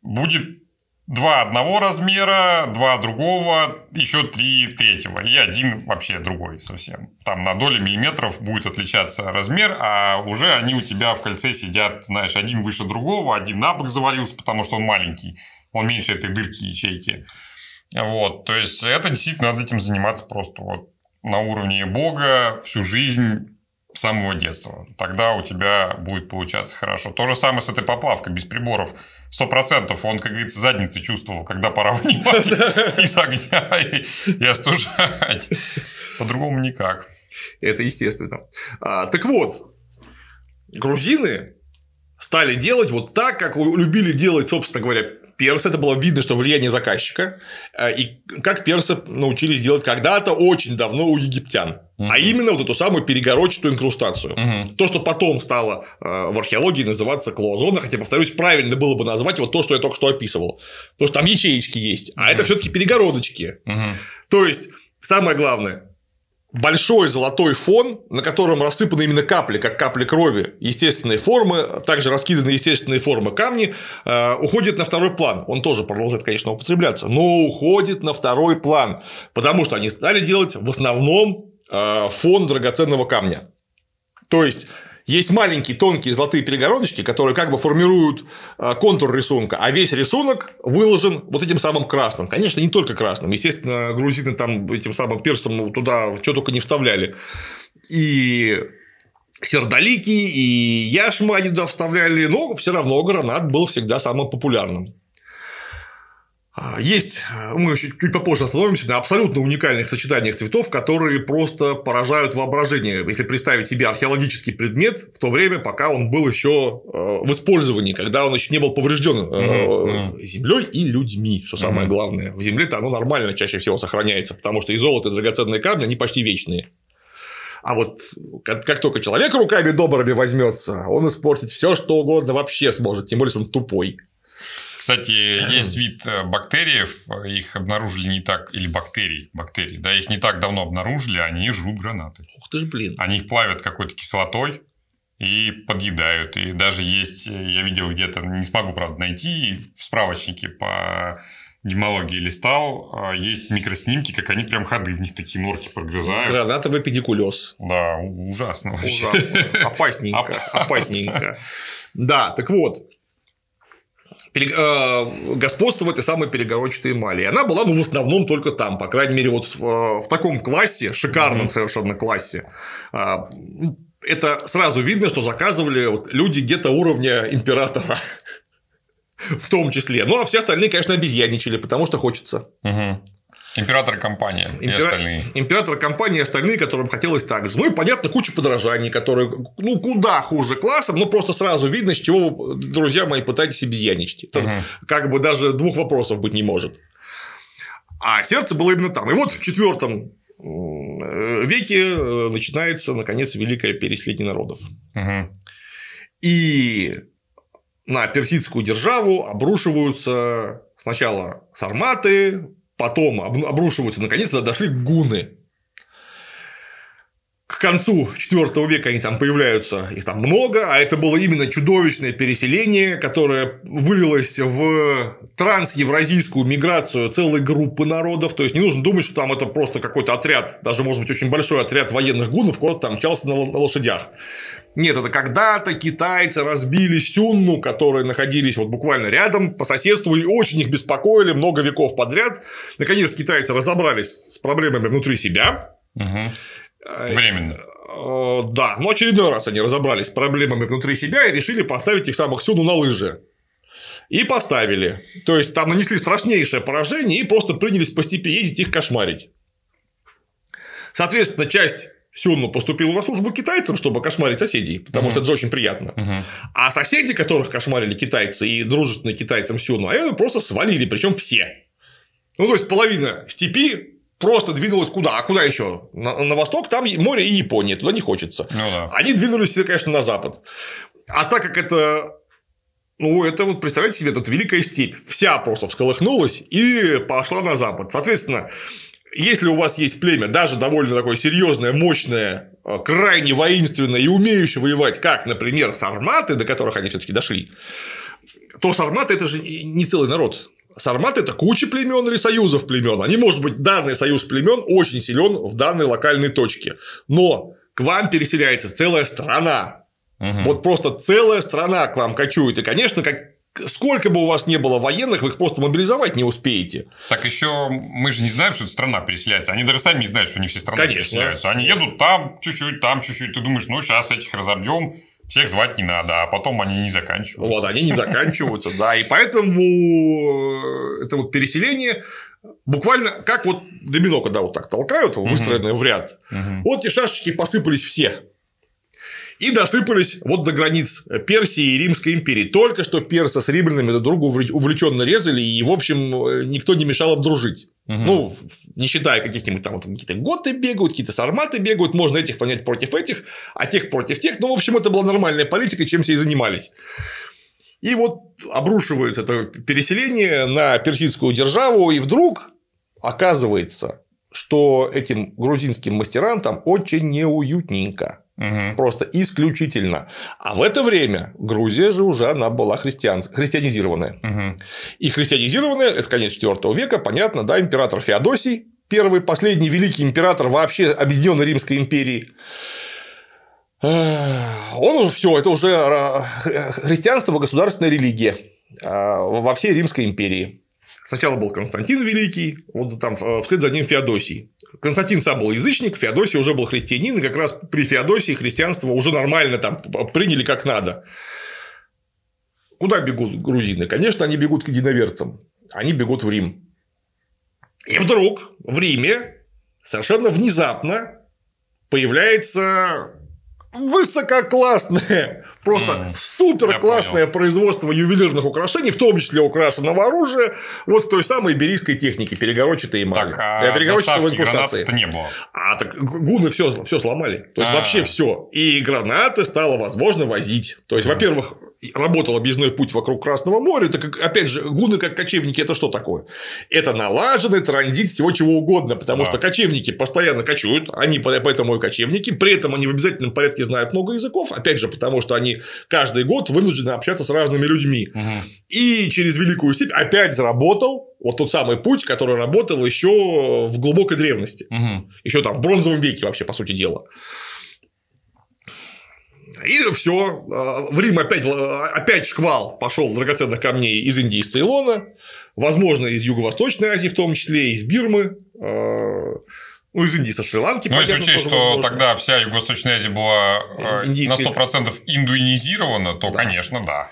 будет два одного размера, два другого, еще три третьего и один вообще другой совсем. Там на доли миллиметров будет отличаться размер, а уже они у тебя в кольце сидят, знаешь, один выше другого, один на бок завалился, потому что он маленький, он меньше этой дырки ячейки. Вот, то есть это действительно надо этим заниматься просто вот на уровне Бога всю жизнь с самого детства. Тогда у тебя будет получаться хорошо. То же самое с этой поплавкой без приборов. Сто процентов он, как говорится, задницы чувствовал, когда пора вынимать из огня и остужать. По-другому никак. Это естественно. А, так вот, грузины стали делать вот так, как любили делать, собственно говоря, Перс – это было видно, что влияние заказчика, э, и как персы научились делать когда-то очень давно у египтян. Uh-huh. А именно вот эту самую перегородчатую инкрустацию. Uh-huh. То, что потом стало э, в археологии называться клоазона, хотя, повторюсь, правильно было бы назвать вот то, что я только что описывал. Потому что там ячеечки есть, а uh-huh. это все таки перегородочки. Uh-huh. То есть, самое главное, большой золотой фон, на котором рассыпаны именно капли, как капли крови, естественные формы, также раскиданы естественные формы камни, э, уходит на второй план. Он тоже продолжает, конечно, употребляться, но уходит на второй план, потому что они стали делать в основном э, фон драгоценного камня. То есть есть маленькие тонкие золотые перегородочки, которые как бы формируют а, контур рисунка, а весь рисунок выложен вот этим самым красным. Конечно, не только красным. Естественно, грузины там этим самым персом туда что только не вставляли. И сердолики, и яшмы они туда вставляли, но все равно гранат был всегда самым популярным. А, есть, а, мы чуть попозже остановимся на абсолютно уникальных сочетаниях цветов, которые просто поражают воображение, если представить себе археологический предмет в то время, пока он был еще а, в использовании, когда он еще не был поврежден землей и людьми, что самое главное. В земле-то оно нормально чаще всего сохраняется, потому что и золото, и драгоценные камни, они почти вечные. А вот как только человек руками добрыми возьмется, он испортит все, что угодно вообще сможет, тем более, если он тупой. Кстати, есть вид э, бактериев, их обнаружили не так, или бактерий, бактерии, да, их не так давно обнаружили, они жрут гранаты. Ух ты ж, блин. Они их плавят какой-то кислотой и подъедают. И даже есть, э, я видел где-то, не смогу, правда, найти, в справочнике по демологии листал, а, есть микроснимки, как они прям ходы в них такие норки прогрызают. Гранатовый педикулез. Да, ужасно. Вообще. Ужасно. Опасненько. Опасненько. Да, так вот. Э, господство в этой самой перегородчатой эмали. И она была, ну, в основном только там, по крайней мере, вот в, э, в таком классе, шикарном mm-hmm. совершенно классе. А, ну, это сразу видно, что заказывали вот люди где-то уровня императора в том числе. Ну, а все остальные, конечно, обезьяничали, потому что хочется. Угу. Император компании Импера... и остальные. Император компании и остальные, которым хотелось так же. Ну и понятно, куча подражаний, которые ну куда хуже классом, но просто сразу видно, с чего вы, друзья мои, пытаетесь обезьяничать. Это угу. Как бы даже двух вопросов быть не может. А сердце было именно там. И вот в четвертом э, веке э, начинается, наконец, великая переследие народов. Угу. И на персидскую державу обрушиваются сначала сарматы, потом обрушиваются, наконец-то дошли гуны концу IV века они там появляются, их там много, а это было именно чудовищное переселение, которое вылилось в трансевразийскую миграцию целой группы народов, то есть не нужно думать, что там это просто какой-то отряд, даже может быть очень большой отряд военных гуннов, кого-то там мчался на лошадях. Нет, это когда-то китайцы разбили Сюнну, которые находились вот буквально рядом, по соседству, и очень их беспокоили много веков подряд. Наконец, китайцы разобрались с проблемами внутри себя. Угу. Э, Временно. Э, да, но очередной раз они разобрались с проблемами внутри себя и решили поставить их самых Сюну на лыжи. И поставили. То есть, там нанесли страшнейшее поражение и просто принялись по степи ездить их кошмарить. Соответственно, часть Сюнну поступил на службу китайцам, чтобы кошмарить соседей, потому uh что это же очень приятно. uh А соседи, которых кошмарили китайцы и дружественные китайцам Сюну, они просто свалили, причем все. Ну, то есть половина степи просто двинулась куда? А куда еще? На, на восток, там море и Япония, туда не хочется. Ну, да. Они двинулись, конечно, на запад. А так как это ну, это вот, представляете себе, тут Великая Степь. Вся просто всколыхнулась и пошла на запад. Соответственно, если у вас есть племя, даже довольно такое серьезное, мощное, э, крайне воинственное и умеющее воевать, как, например, сарматы, до которых они все-таки дошли, то сарматы это же не целый народ. Сарматы – это куча племен или союзов племен. Они, может быть, данный союз племен очень силен в данной локальной точке. Но к вам переселяется целая страна. Угу. Вот просто целая страна к вам кочует. И, конечно, как Сколько бы у вас не было военных, вы их просто мобилизовать не успеете. Так еще мы же не знаем, что это страна переселяется. Они даже сами не знают, что не все страны Конечно. переселяются. Они едут там чуть-чуть, там чуть-чуть. Ты думаешь, ну сейчас этих разобьем, всех звать не надо, а потом они не заканчиваются. Вот, они не заканчиваются, да. И поэтому э, это вот переселение буквально как вот домино, когда вот так толкают, выстроенное в ряд. Вот эти шашечки посыпались все и досыпались вот до границ Персии и Римской империи. Только что перса с римлянами друг друга увлеченно резали, и, в общем, э, никто не мешал обдружить. Угу. Ну, не считая каких-нибудь там, там какие-то готы бегают, какие-то сарматы бегают, можно этих понять против этих, а тех против тех. Ну, в общем, это была нормальная политика, чем все и занимались. И вот обрушивается это переселение на персидскую державу, и вдруг оказывается, что этим грузинским мастерам там очень неуютненько. Угу. Просто исключительно. А в это время Грузия же уже она была христиан... христианизированная. Угу. И христианизированная это конец IV века, понятно, да, император Феодосий, первый, последний великий император вообще Объединенной Римской империи. Он все, это уже а, христианство государственная религия а, во всей Римской империи. Сначала был Константин Великий, вот там э, вслед за ним Феодосий. Константин сам был язычник, Феодосий уже был христианин, и как раз при Феодосии христианство уже нормально там приняли как надо. Куда бегут грузины? Конечно, они бегут к единоверцам. Они бегут в Рим. И вдруг в Риме совершенно внезапно появляется высококлассное, просто mm, супер классное производство ювелирных украшений, в том числе украшенного оружия, вот с той самой берийской техники, перегородчатой эмали. Так, а э, перегородчатого гранат не было. А так гуны все, все сломали. То есть, а. вообще все. И гранаты стало возможно возить. То есть, во-первых, работал объездной путь вокруг Красного моря, так опять же, гуны как кочевники – это что такое? Это налаженный транзит всего чего угодно, потому да. что кочевники постоянно кочуют, они поэтому и кочевники, при этом они в обязательном порядке знают много языков, опять же, потому что они каждый год вынуждены общаться с разными людьми. Угу. И через Великую Степь опять заработал вот тот самый путь, который работал еще в глубокой древности, угу. еще там в бронзовом веке вообще, по сути дела. И все, а, в Рим опять, э, опять шквал пошел драгоценных камней из Индии, из Цейлона, возможно, из Юго-Восточной Азии, в том числе, из Бирмы, а, ну, из Индии, со Шри-Ланки. Ну, если учесть, что возможно. тогда вся Юго-Восточная Азия была э, Индийская... на 100% индуинизирована, то, да. конечно, да.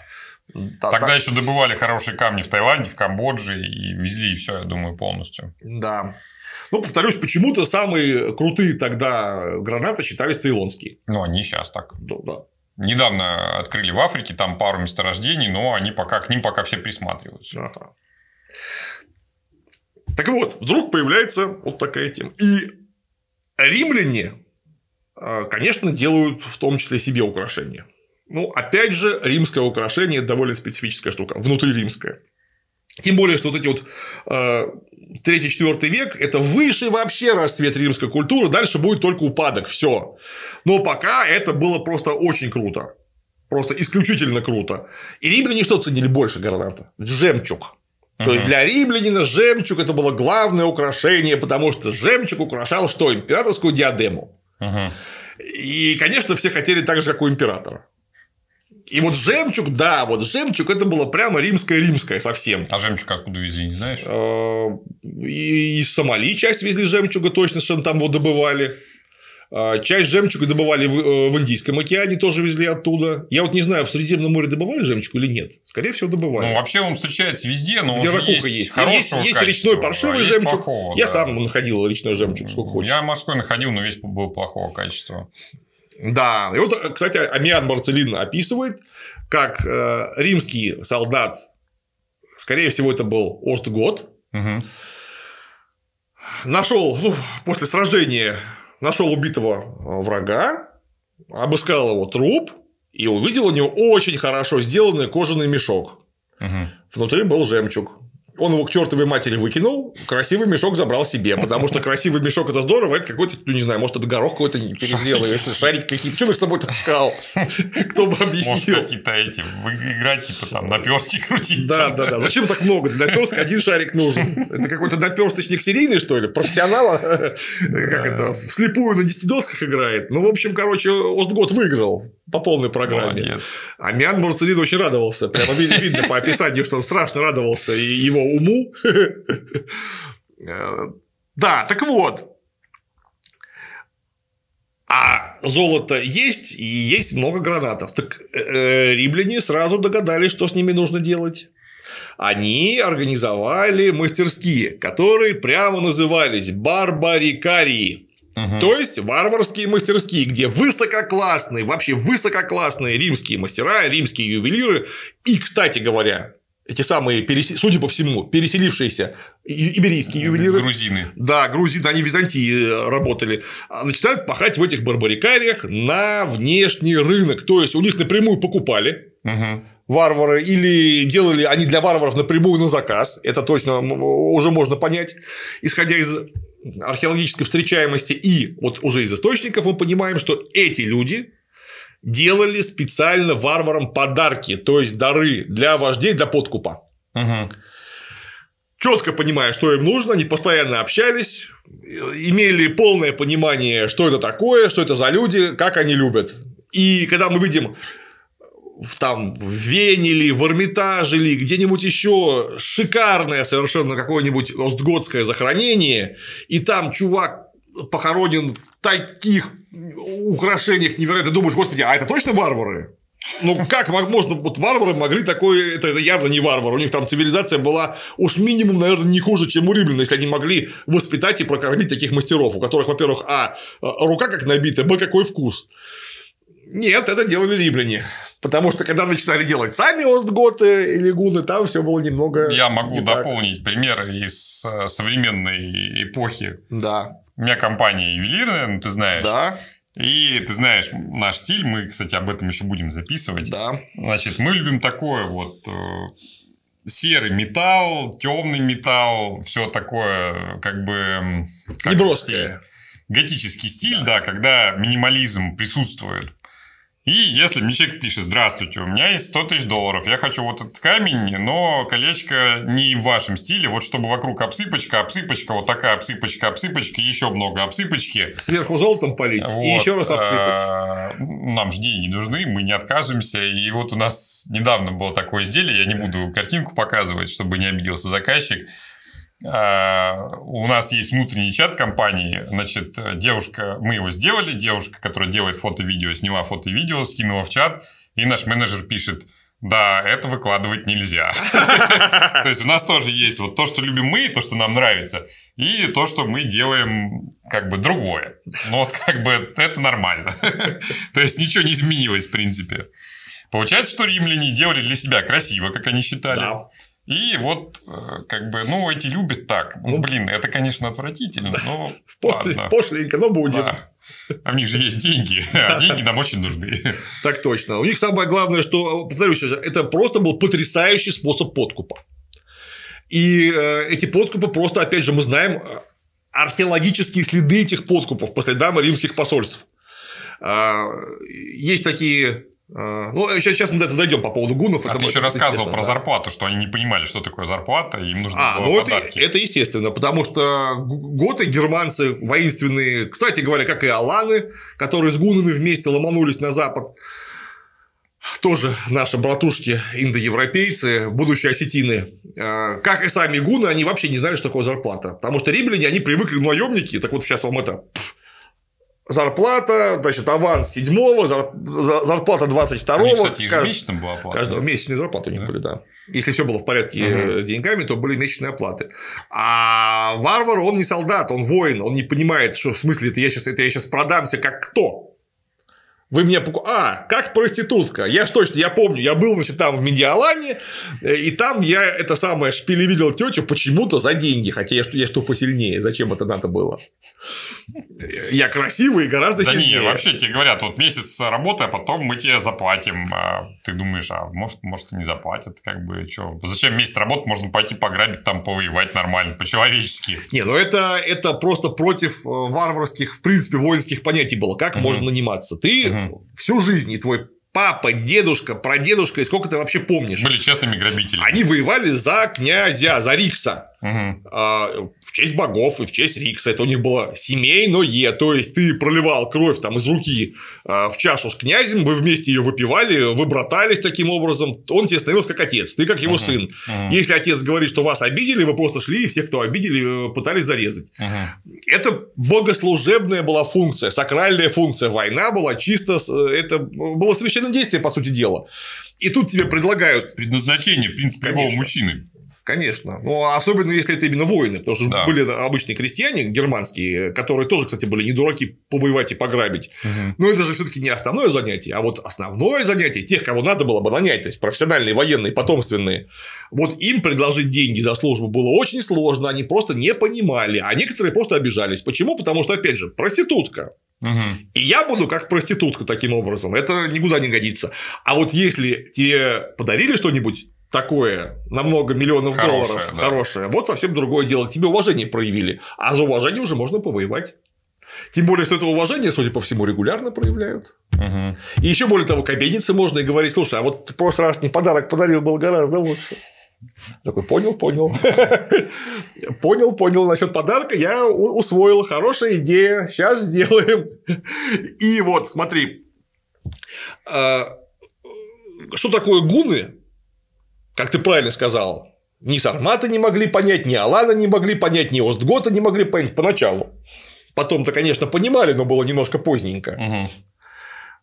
Да, Тогда так... еще добывали хорошие камни в Таиланде, в Камбодже и везли и все, я думаю, полностью. Да. Ну, повторюсь, почему-то самые крутые тогда гранаты считались цейлонские. Ну, они сейчас так. Да, да. Недавно открыли в Африке там пару месторождений, но они пока, к ним пока все присматриваются. Ага. Так вот, вдруг появляется вот такая тема. И римляне, а, конечно, делают в том числе себе украшения. Ну, опять же, римское украшение довольно специфическая штука, внутриримское. Тем более, что вот эти вот э, третий, четвертый век – это высший вообще расцвет римской культуры, дальше будет только упадок, все. Но пока это было просто очень круто, просто исключительно круто. И римляне что ценили больше Горната? Жемчуг. То uh-huh. есть для римлянина жемчуг это было главное украшение, потому что жемчуг украшал что? Императорскую диадему. uh И, конечно, все хотели так же, как у императора. И вот жемчуг, да, вот жемчуг это было прямо римское-римское совсем. А жемчуг откуда везли, не знаешь? А, и из Сомали часть везли жемчуга точно, что там его добывали. А, часть жемчуга добывали э, в Индийском океане, тоже везли оттуда. Я вот не знаю, в Средиземном море добывали жемчуг или нет. Скорее всего, добывали. Ну, вообще он встречается везде, но Где он есть, есть. Есть, есть речной паршивый а жемчуг. Плохого, я да. сам находил речной жемчуг, сколько ну, хочешь. Я морской находил, но весь был плохого качества. Да. И вот, кстати, Амиан Марцелин описывает, как э, римский солдат, скорее всего, это был Остгот, угу. нашел, ну, после сражения, нашел убитого э, врага, обыскал его труп и увидел у него очень хорошо сделанный кожаный мешок. Угу. Внутри был жемчуг. Он его к чертовой матери выкинул, красивый мешок забрал себе, потому что красивый мешок это здорово, это какой-то, ну не знаю, может это горох какой-то перезрелый, если шарик какие-то, что ты с собой таскал? Кто бы объяснил? Может какие-то эти, играть типа там наперстки крутить. Да, да, да. Зачем так много? Для наперстка один шарик нужен. Это какой-то наперсточник серийный, что ли? Профессионала? Как это? Вслепую на 10 досках играет. Ну, в общем, короче, Остгод выиграл по полной программе. А Миан Мурцелин очень радовался. Прямо видно по описанию, что он страшно радовался. И его уму. Да, так вот. А золото есть, и есть много гранатов. Так э, э, римляне сразу догадались, что с ними нужно делать. Они организовали мастерские, которые прямо назывались барбарикарии. Угу. То есть варварские мастерские, где высококлассные, вообще высококлассные римские мастера, римские ювелиры и, кстати говоря, эти самые, судя по всему, переселившиеся иберийские ювелиры. Грузины. Да, грузины, они в Византии э, работали. А, начинают пахать в этих барбарикариях на внешний рынок. То есть, у них напрямую покупали. Угу варвары, или делали они для варваров напрямую на заказ, это точно уже можно понять, исходя из археологической встречаемости и вот уже из источников мы понимаем, что эти люди делали специально варварам подарки, то есть дары для вождей для подкупа. Угу. Четко понимая, что им нужно, они постоянно общались, имели полное понимание, что это такое, что это за люди, как они любят. И когда мы видим в, там, в Вене или в Эрмитаже или где-нибудь еще шикарное совершенно какое-нибудь остготское захоронение, и там чувак похоронен в таких украшениях невероятно. Думаешь, господи, а это точно варвары? Ну, как можно, вот варвары могли такое, это, это явно не варвары, у них там цивилизация была уж минимум, наверное, не хуже, чем у римлян, если они могли воспитать и прокормить таких мастеров, у которых, во-первых, а, а рука как набита, б, какой вкус. Нет, это делали римляне. Потому что когда начинали делать сами остготы или лигуны, там все было немного. Я могу не дополнить так. примеры из э, современной эпохи. Да. У меня компания ювелирная, ну ты знаешь. Да. И ты знаешь, наш стиль, мы, кстати, об этом еще будем записывать. Да. Значит, мы любим такое вот э, серый металл, темный металл, все такое, как бы... Как Неброское. Готический стиль, да. да, когда минимализм присутствует. И если мне человек пишет, здравствуйте, у меня есть 100 тысяч долларов, я хочу вот этот камень, но колечко не в вашем стиле, вот чтобы вокруг обсыпочка, обсыпочка, вот такая обсыпочка, обсыпочка, еще много обсыпочки. Сверху золотом полить вот. и еще раз а, обсыпать. Нам же деньги нужны, мы не отказываемся. И вот у нас недавно было такое изделие, я не буду картинку показывать, чтобы не обиделся заказчик. А, у нас есть внутренний чат компании, значит, девушка, мы его сделали, девушка, которая делает фото-видео, сняла фото-видео, скинула в чат, и наш менеджер пишет, да, это выкладывать нельзя. То есть у нас тоже есть вот то, что любим мы, то, что нам нравится, и то, что мы делаем как бы другое. Но вот как бы это нормально. То есть ничего не изменилось в принципе. Получается, что римляне делали для себя красиво, как они считали. И вот, э, как бы, ну, эти любят так. Ну, блин, это, конечно, отвратительно, но ладно. Пошленько, но будем. Да. А у них же есть деньги, а деньги нам очень нужны. Так точно. У них самое главное, что, повторюсь, это просто был потрясающий способ подкупа. И э, эти подкупы просто, опять же, мы знаем э, археологические следы этих подкупов по следам римских посольств. А, есть такие а, ну, сейчас, э, сейчас мы до этого дойдем по поводу гунов. А ты еще рассказывал про да. зарплату, что они не понимали, что такое зарплата, им нужно а, было ну подарки. Это, это естественно, потому что готы, германцы воинственные, кстати говоря, как и аланы, которые с гунами вместе ломанулись на запад, тоже наши братушки индоевропейцы, будущие осетины, а, как и сами гуны, они вообще не знали, что такое зарплата. Потому что римляне, они привыкли наемники, так вот сейчас вам это зарплата, значит, аванс 7 зарплата 22 Они, кстати, ежемесячно была оплата. Каждого, Месячные зарплаты у них были, да. Если все было в порядке угу. с деньгами, то были месячные оплаты. А варвар, он не солдат, он воин, он не понимает, что в смысле это я сейчас, это я сейчас продамся как кто. Вы меня покупаете. А, как проститутка. Я что, я помню, я был, значит, там в Медиалане, э, и там я это самое шпили видел тетю почему-то за деньги. Хотя я, что я что посильнее. Зачем это надо было? Э, я красивый и гораздо да сильнее. Да не, вообще тебе говорят, вот месяц работы, а потом мы тебе заплатим. А ты думаешь, а может, может и не заплатят, как бы, что? Зачем месяц работы? Можно пойти пограбить, там повоевать нормально, по-человечески. Не, ну это, это просто против э, варварских, в принципе, воинских понятий было. Как угу. можно наниматься? Ты угу всю жизнь, и твой папа, дедушка, прадедушка, и сколько ты вообще помнишь. Были честными грабителями. Они воевали за князя, за Рикса. А, в честь богов и в честь Рикса. Это у них было семейное, то есть ты проливал кровь там из руки а, в чашу с князем, вы вместе ее выпивали, вы братались таким образом, он тебе становился как отец, ты как его сын. Если отец говорит, что вас обидели, вы просто шли и всех, кто обидели, э, пытались зарезать. Это богослужебная была функция, сакральная функция. Война была чисто, э, это было священное действие, по сути дела. И тут тебе предлагают... Предназначение, в принципе, Конечно. любого мужчины. Конечно. Ну, а особенно если это именно воины, потому что да. были обычные крестьяне германские, которые тоже, кстати, были не дураки побоевать и пограбить. Угу. Но это же все-таки не основное занятие, а вот основное занятие тех, кого надо было бы нанять, то есть профессиональные, военные, потомственные. Вот им предложить деньги за службу было очень сложно, они просто не понимали, а некоторые просто обижались. Почему? Потому что, опять же, проститутка. Угу. И я буду как проститутка таким образом. Это никуда не годится. А вот если тебе подарили что-нибудь такое на много миллионов хорошее, долларов да. хорошее, вот совсем другое дело. К тебе уважение проявили, а за уважение уже можно повоевать. Тем более, что это уважение, судя по всему, регулярно проявляют. Угу. И еще более того, кабиниться можно и говорить: слушай, а вот ты в прошлый раз не подарок подарил, был гораздо лучше. Такой, понял, понял. понял, понял насчет подарка, я усвоил, хорошая идея, сейчас сделаем. И вот, смотри, а, что такое гуны как ты правильно сказал, ни Сарматы не могли понять, ни Алана не могли понять, ни Остгота не могли понять поначалу. Потом-то, конечно, понимали, но было немножко поздненько. Угу.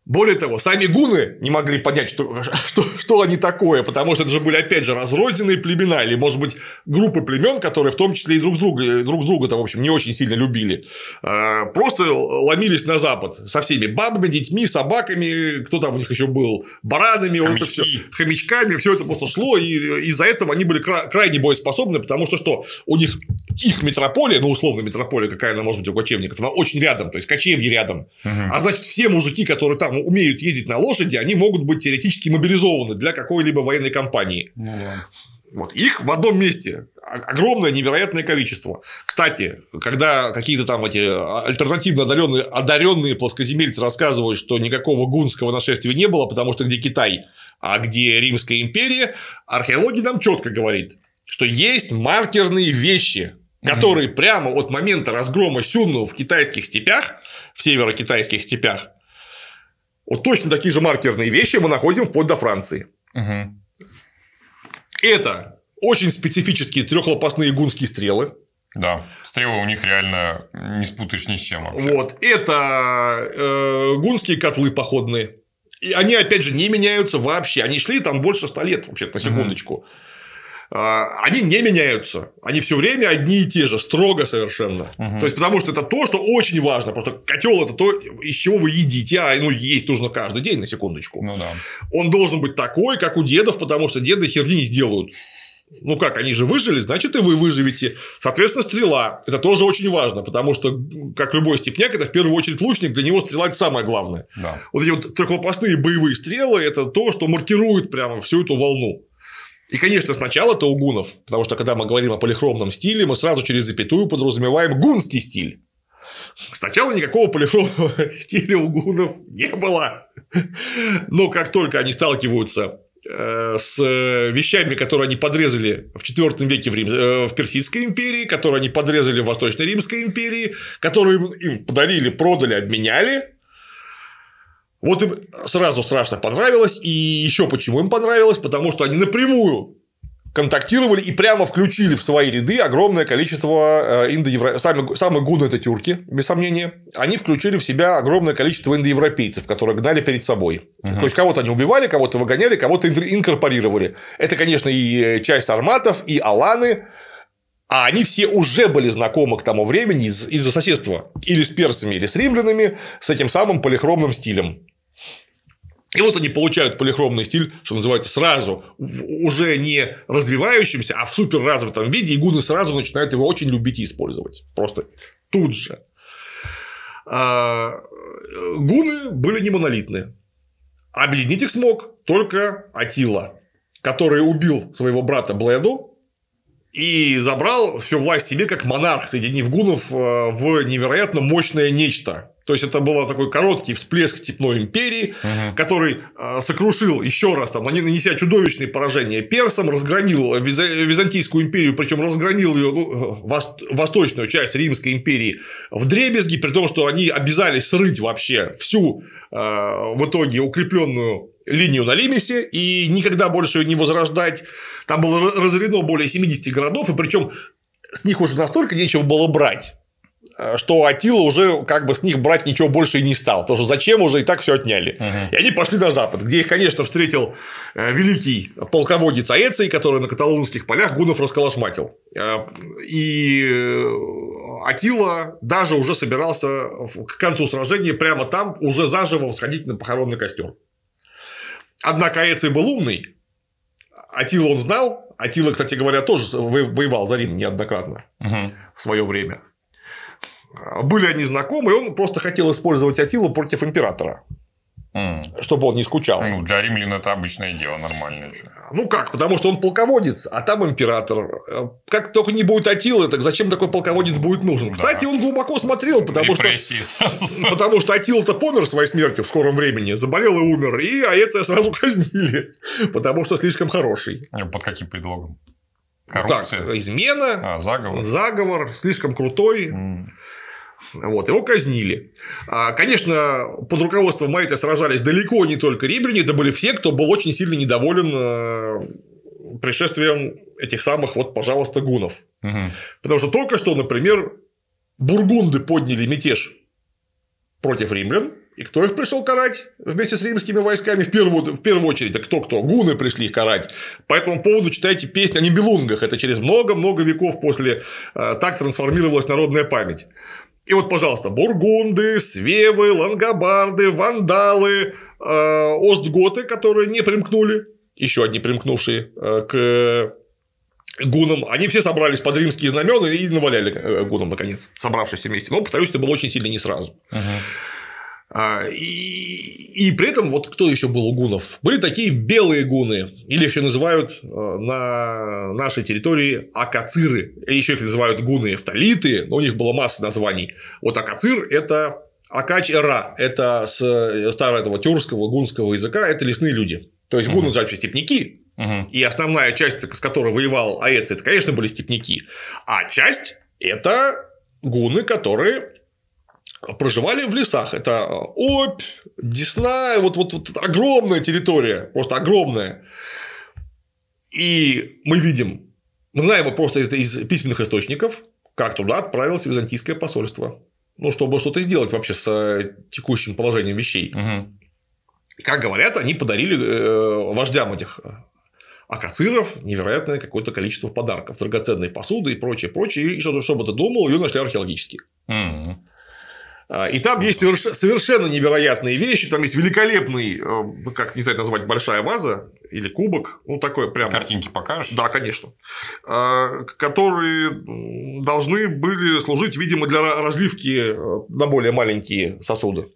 Более того, сами гуны не могли понять, что, что, что они такое, потому что это же были, опять же, разрозненные племена или, может быть, группы племен, которые в том числе и друг с друга, друг с друга там в общем, не очень сильно любили. А, просто ломились на запад со всеми бабами, детьми, собаками, кто там у них еще был, баранами, Хомячки. вот это все, хомячками, все это просто шло, и из-за этого они были крайне боеспособны, потому что что, у них их метрополия, ну, условно, метрополия, какая она может быть у кочевников, она очень рядом, то есть кочевье рядом, угу. а значит, все мужики, которые там там умеют ездить на лошади, они могут быть теоретически мобилизованы для какой-либо военной кампании. Ну вот. Их в одном месте огромное невероятное количество. Кстати, когда какие-то там эти а, альтернативно одаренные, одаренные плоскоземельцы рассказывают, что никакого гунского нашествия не было, потому что где Китай, а где Римская империя, археология нам четко говорит, что есть маркерные вещи, которые mm-hmm. прямо от момента разгрома Сюнну в китайских степях, в северо-китайских степях, вот точно такие же маркерные вещи мы находим вплоть до Франции. Угу. Это очень специфические трехлопастные гунские стрелы. Да, стрелы у них реально не спутаешь ни с чем. Вообще. Вот, это э, гунские котлы походные. И они, опять же, не меняются вообще. Они шли там больше 100 лет, вообще, на секундочку. Угу. А, они не меняются. Они все время одни и те же, строго совершенно. Угу. То есть, потому что это то, что очень важно. просто котел это то, из чего вы едите, а ну, есть нужно каждый день, на секундочку. Ну, да. Он должен быть такой, как у дедов, потому что деды херни не сделают. Ну как, они же выжили, значит, и вы выживете. Соответственно, стрела. Это тоже очень важно, потому что, как любой степняк, это в первую очередь лучник, для него стрела – это самое главное. Да. Вот эти вот трехлопастные боевые стрелы – это то, что маркирует прямо всю эту волну. И, конечно, сначала это Угунов, потому что, когда мы говорим о полихромном стиле, мы сразу через запятую подразумеваем гунский стиль. Сначала никакого полихромного стиля у гунов не было. Но как только они сталкиваются э, с вещами, которые они подрезали в IV веке в, Рим... Э, в Персидской империи, которые они подрезали в Восточной Римской империи, которые им подарили, продали, обменяли, вот им сразу страшно понравилось, и еще почему им понравилось, потому что они напрямую контактировали и прямо включили в свои ряды огромное количество э, индоевропейцев. Самые, самые гуны – это тюрки, без сомнения. Они включили в себя огромное количество индоевропейцев, которые гнали перед собой. Угу. То есть, кого-то они убивали, кого-то выгоняли, кого-то инкорпорировали. Это, конечно, и э, часть арматов, и аланы, а они все уже были знакомы к тому времени из- за соседства или с персами, или с римлянами, с этим самым полихромным стилем. И вот они получают полихромный стиль, что называется, сразу, в уже не развивающимся, а в супер развитом виде, и гуны сразу начинают его очень любить и использовать. Просто тут же. А, гуны были не монолитны. Объединить их смог только Атила, который убил своего брата Бледу и забрал всю власть себе как монарх, соединив гунов э, в невероятно мощное нечто, то есть, это был такой короткий всплеск степной империи, угу. который а, сокрушил еще раз, там, нанеся чудовищные поражения персам, разгромил э, Византийскую империю, причем разгромил ее ну, э, восточную часть Римской империи в дребезги, при том, что они обязались срыть вообще всю а, в итоге укрепленную линию на Лимесе и никогда больше ее не возрождать. Там было разорено более 70 городов, и причем с них уже настолько нечего было брать, Э, что Атила уже как бы с них брать ничего больше и не стал. Потому что зачем уже и так все отняли. Угу. И они пошли на запад, где их, конечно, встретил э, великий полководец Аэций, который на каталонских полях гунов расколошматил. Э, и Атила даже уже собирался к концу сражения прямо там уже заживо сходить на похоронный костер. Однако Аэций был умный, Атила он знал, Атила, кстати говоря, тоже воевал за Рим неоднократно угу. в свое время. Были они знакомы, и он просто хотел использовать Атилу против императора. Mm. Чтобы он не скучал. Ну, для римлян это обычное дело, нормально. Ну как, потому что он полководец, а там император. Э, как только не будет Атилы, так зачем такой полководец будет нужен? Да. Кстати, он глубоко смотрел, потому Депрессии что... Сразу. Потому что Атила-то помер своей смертью в скором времени, заболел и умер, и Аэция сразу казнили, потому что слишком хороший. Э, под каким предлогом? Ну Коррупция. Так, измена, а, заговор. заговор, слишком крутой. Mm. Вот, его казнили. А, конечно, под руководством Майта сражались далеко не только римляне, это были все, кто был очень сильно недоволен э, пришествием этих самых, вот, пожалуйста, гунов. Угу. Потому что только что, например, бургунды подняли мятеж против римлян, и кто их пришел карать вместе с римскими войсками? В первую, в первую очередь, а кто-кто? Гуны пришли их карать. По этому поводу читайте песню о Нибелунгах. Это через много-много веков после э, так трансформировалась народная память. И вот, пожалуйста, бургунды, свевы, лангобарды, вандалы, э, остготы, которые не примкнули, еще одни примкнувшие э, к гунам, они все собрались под римские знамена и наваляли э, гунам, наконец, собравшись вместе. Но, повторюсь, это было очень сильно не сразу. Uh-huh. А, и, и при этом вот кто еще был у гунов? Были такие белые гуны, или их еще называют э, на нашей территории акациры, еще их называют гуны эфталиты, но у них было масса названий. Вот акацир – это акач-эра, это с э, старого этого тюркского гунского языка, это лесные люди. То есть гуны вообще степники угу. и основная часть, с которой воевал аец это, конечно, были степники а часть – это гуны, которые проживали в лесах. Это э, Обь, Десна, вот, вот, вот огромная территория, просто огромная. И мы видим, мы знаем просто это из письменных источников, как туда отправилось византийское посольство, ну, чтобы что-то сделать вообще с э, текущим положением вещей. Угу. Как говорят, они подарили э, вождям этих акациров невероятное какое-то количество подарков, драгоценной посуды и прочее, прочее. И чтобы ты думал, ее нашли археологически. Угу. А, и там есть совершенно невероятные вещи. Там есть великолепный, э, ну, как не знаю, назвать, большая ваза или кубок. Ну, такой прям... Картинки покажешь? Да, конечно. А, которые должны были служить, видимо, для разливки э, на более маленькие сосуды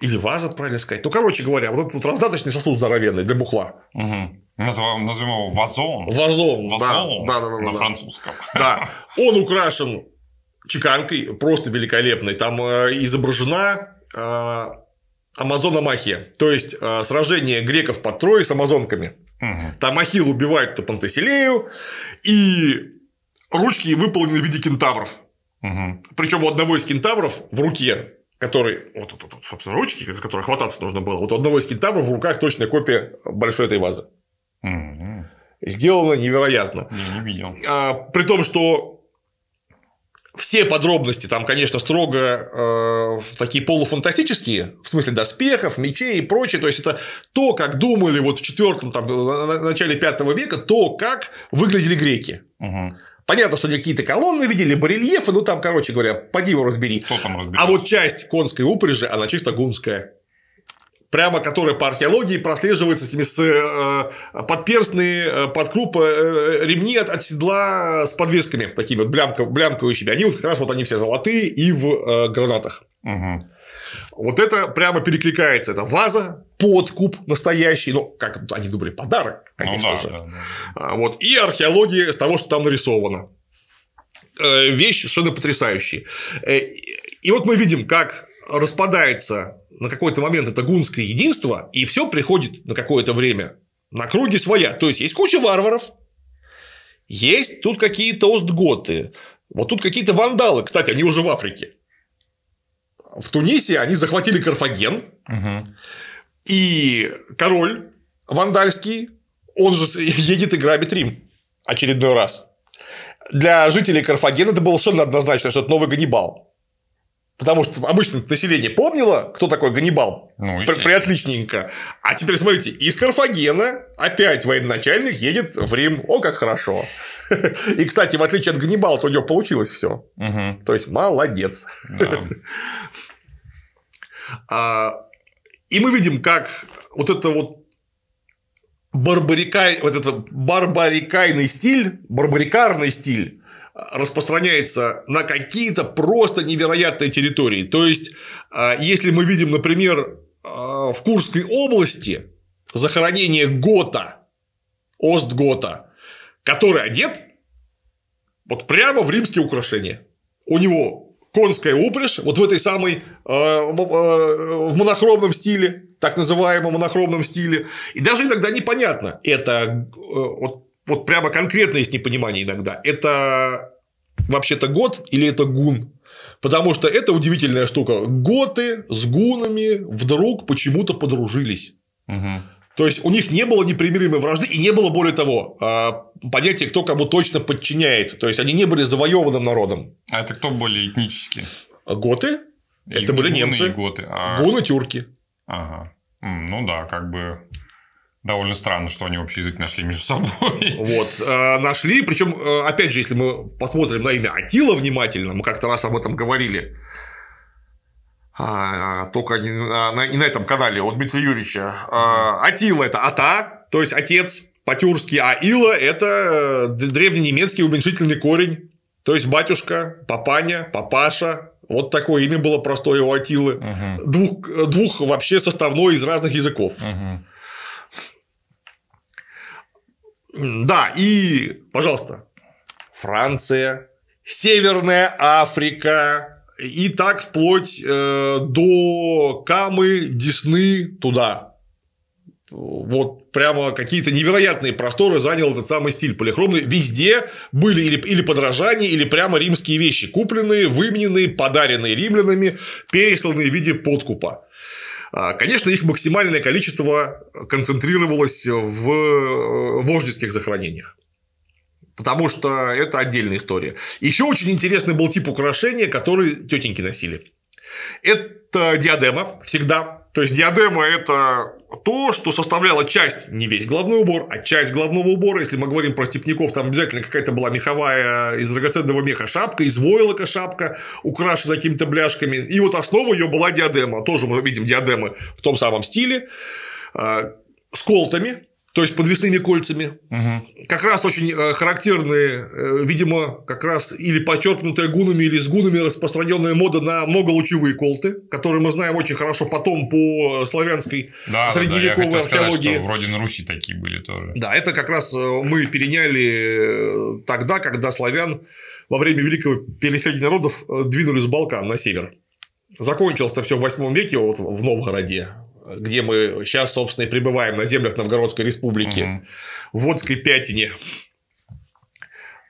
или ваза, правильно сказать. Ну, короче говоря, вот этот вот раздаточный сосуд здоровенный для бухла. Угу. Назовем, назовем его вазон. Вазон, вазон да, да, да, да, на да. французском. Да. Он украшен чеканкой просто великолепной. Там э, изображена э, Амазономахия, то есть э, сражение греков под трои с амазонками. Угу. Там Ахил убивает Пантеселею, и ручки выполнены в виде кентавров. Угу. Причем у одного из кентавров в руке, который, вот тут, вот, собственно, ручки, из которых хвататься нужно было, вот у одного из кентавров в руках точная копия большой этой вазы. Угу. Сделано невероятно. Я не видел. А, при том, что все подробности там, конечно, строго э, такие полуфантастические, в смысле доспехов, мечей и прочее. То есть, это то, как думали вот в четвертом, там, начале пятого века, то, как выглядели греки. Угу. Понятно, что какие-то колонны видели, барельефы, ну там, короче говоря, поди его разбери. Кто там А вот часть конской упряжи, она чисто гунская прямо которая по археологии прослеживается этими с, э, подперстные, э, подкрупы, э, ремни от, от седла с подвесками, такими вот блямка, блямкающими. Они вот как раз вот они все золотые и в гранатах. Угу. Вот это прямо перекликается. Это ваза, подкуп настоящий, ну, как они думали, подарок, конечно ну, да, же. Да, да. А, вот. И археология с того, что там нарисовано. Вещи совершенно потрясающие. И вот мы видим, как распадается на какой-то момент это гунское единство, и все приходит на какое-то время на круги своя. То есть есть куча варваров, есть тут какие-то остготы, вот тут какие-то вандалы, кстати, они уже в Африке. В Тунисе они захватили Карфаген, угу. и король вандальский, он же едет и грабит Рим очередной раз. Для жителей Карфагена это было совершенно однозначно, что это новый Ганнибал. Потому что обычно население помнило, кто такой Ганнибал, ну, приотличненько. А теперь смотрите, из Карфагена опять военачальник едет в Рим. О, как хорошо. И, кстати, в отличие от Ганнибала, то у него получилось все. То есть, молодец. А, и мы видим, как вот это вот барбарикай, вот это барбарикайный стиль, барбарикарный стиль распространяется на какие-то просто невероятные территории. То есть, а, если мы видим, например, а, в Курской области захоронение Гота, Остгота, который одет вот прямо в римские украшения. У него конская упряжь, вот в этой самой, а, в монохромном стиле, так называемом монохромном стиле. И даже иногда непонятно, это э, вот вот прямо конкретно есть непонимание иногда. Это вообще-то год или это гун? Потому что это удивительная штука. Готы с гунами вдруг почему-то подружились. Угу. То есть у них не было непримиримой вражды и не было, более того, а, понятия, кто кому точно подчиняется. То есть они не были завоеванным народом. А это кто более этнически? Готы. И это были гуны немцы. И готы. А... Гуны тюрки. Ага. Ну да, как бы довольно странно, что они общий язык нашли между собой. Вот, э, нашли. Причем, э, опять же, если мы посмотрим на имя Атила внимательно, мы как-то раз об этом говорили, а, а только не на, не на этом канале от Дмитрия Юрьевича. А, Атила – это Ата, то есть отец по-тюркски, а Ила – это э, древненемецкий уменьшительный корень, то есть батюшка, папаня, папаша, вот такое имя было простое у Атилы, угу. двух, э, двух вообще составной из разных языков. Угу. Да, и, пожалуйста, Франция, Северная Африка, и так вплоть э, до Камы, Десны, туда. Вот прямо какие-то невероятные просторы занял этот самый стиль полихромный. Везде были или, или подражания, или прямо римские вещи, купленные, вымененные, подаренные римлянами, пересланные в виде подкупа. А, конечно, их максимальное количество концентрировалось э, в вождеских захоронениях. Потому что это отдельная история. Еще очень интересный был тип украшения, который тетеньки носили. Это диадема всегда. То есть диадема – это то, что составляло часть, не весь главный убор, а часть главного убора. Если мы говорим про степняков, там обязательно какая-то была меховая из драгоценного меха шапка, из войлока шапка, украшена какими-то бляшками. И вот основа ее была диадема. Тоже мы видим диадемы в том самом стиле, э, с колтами, то есть подвесными кольцами. Угу. Как раз очень э, характерные, э, видимо, как раз или подчеркнутая гунами, или с гунами распространенная мода на многолучевые колты, которые мы знаем очень хорошо потом по славянской да, средневековой да, я сказать, археологии. Сказать, что вроде на Руси такие были тоже. Да, это как раз э, мы переняли тогда, когда славян во время великого переселения народов двинулись с Балкан на север. Закончилось-то все в 8 веке вот в Новгороде, где мы сейчас, собственно, и пребываем, на землях Новгородской республики, угу. в Водской пятине.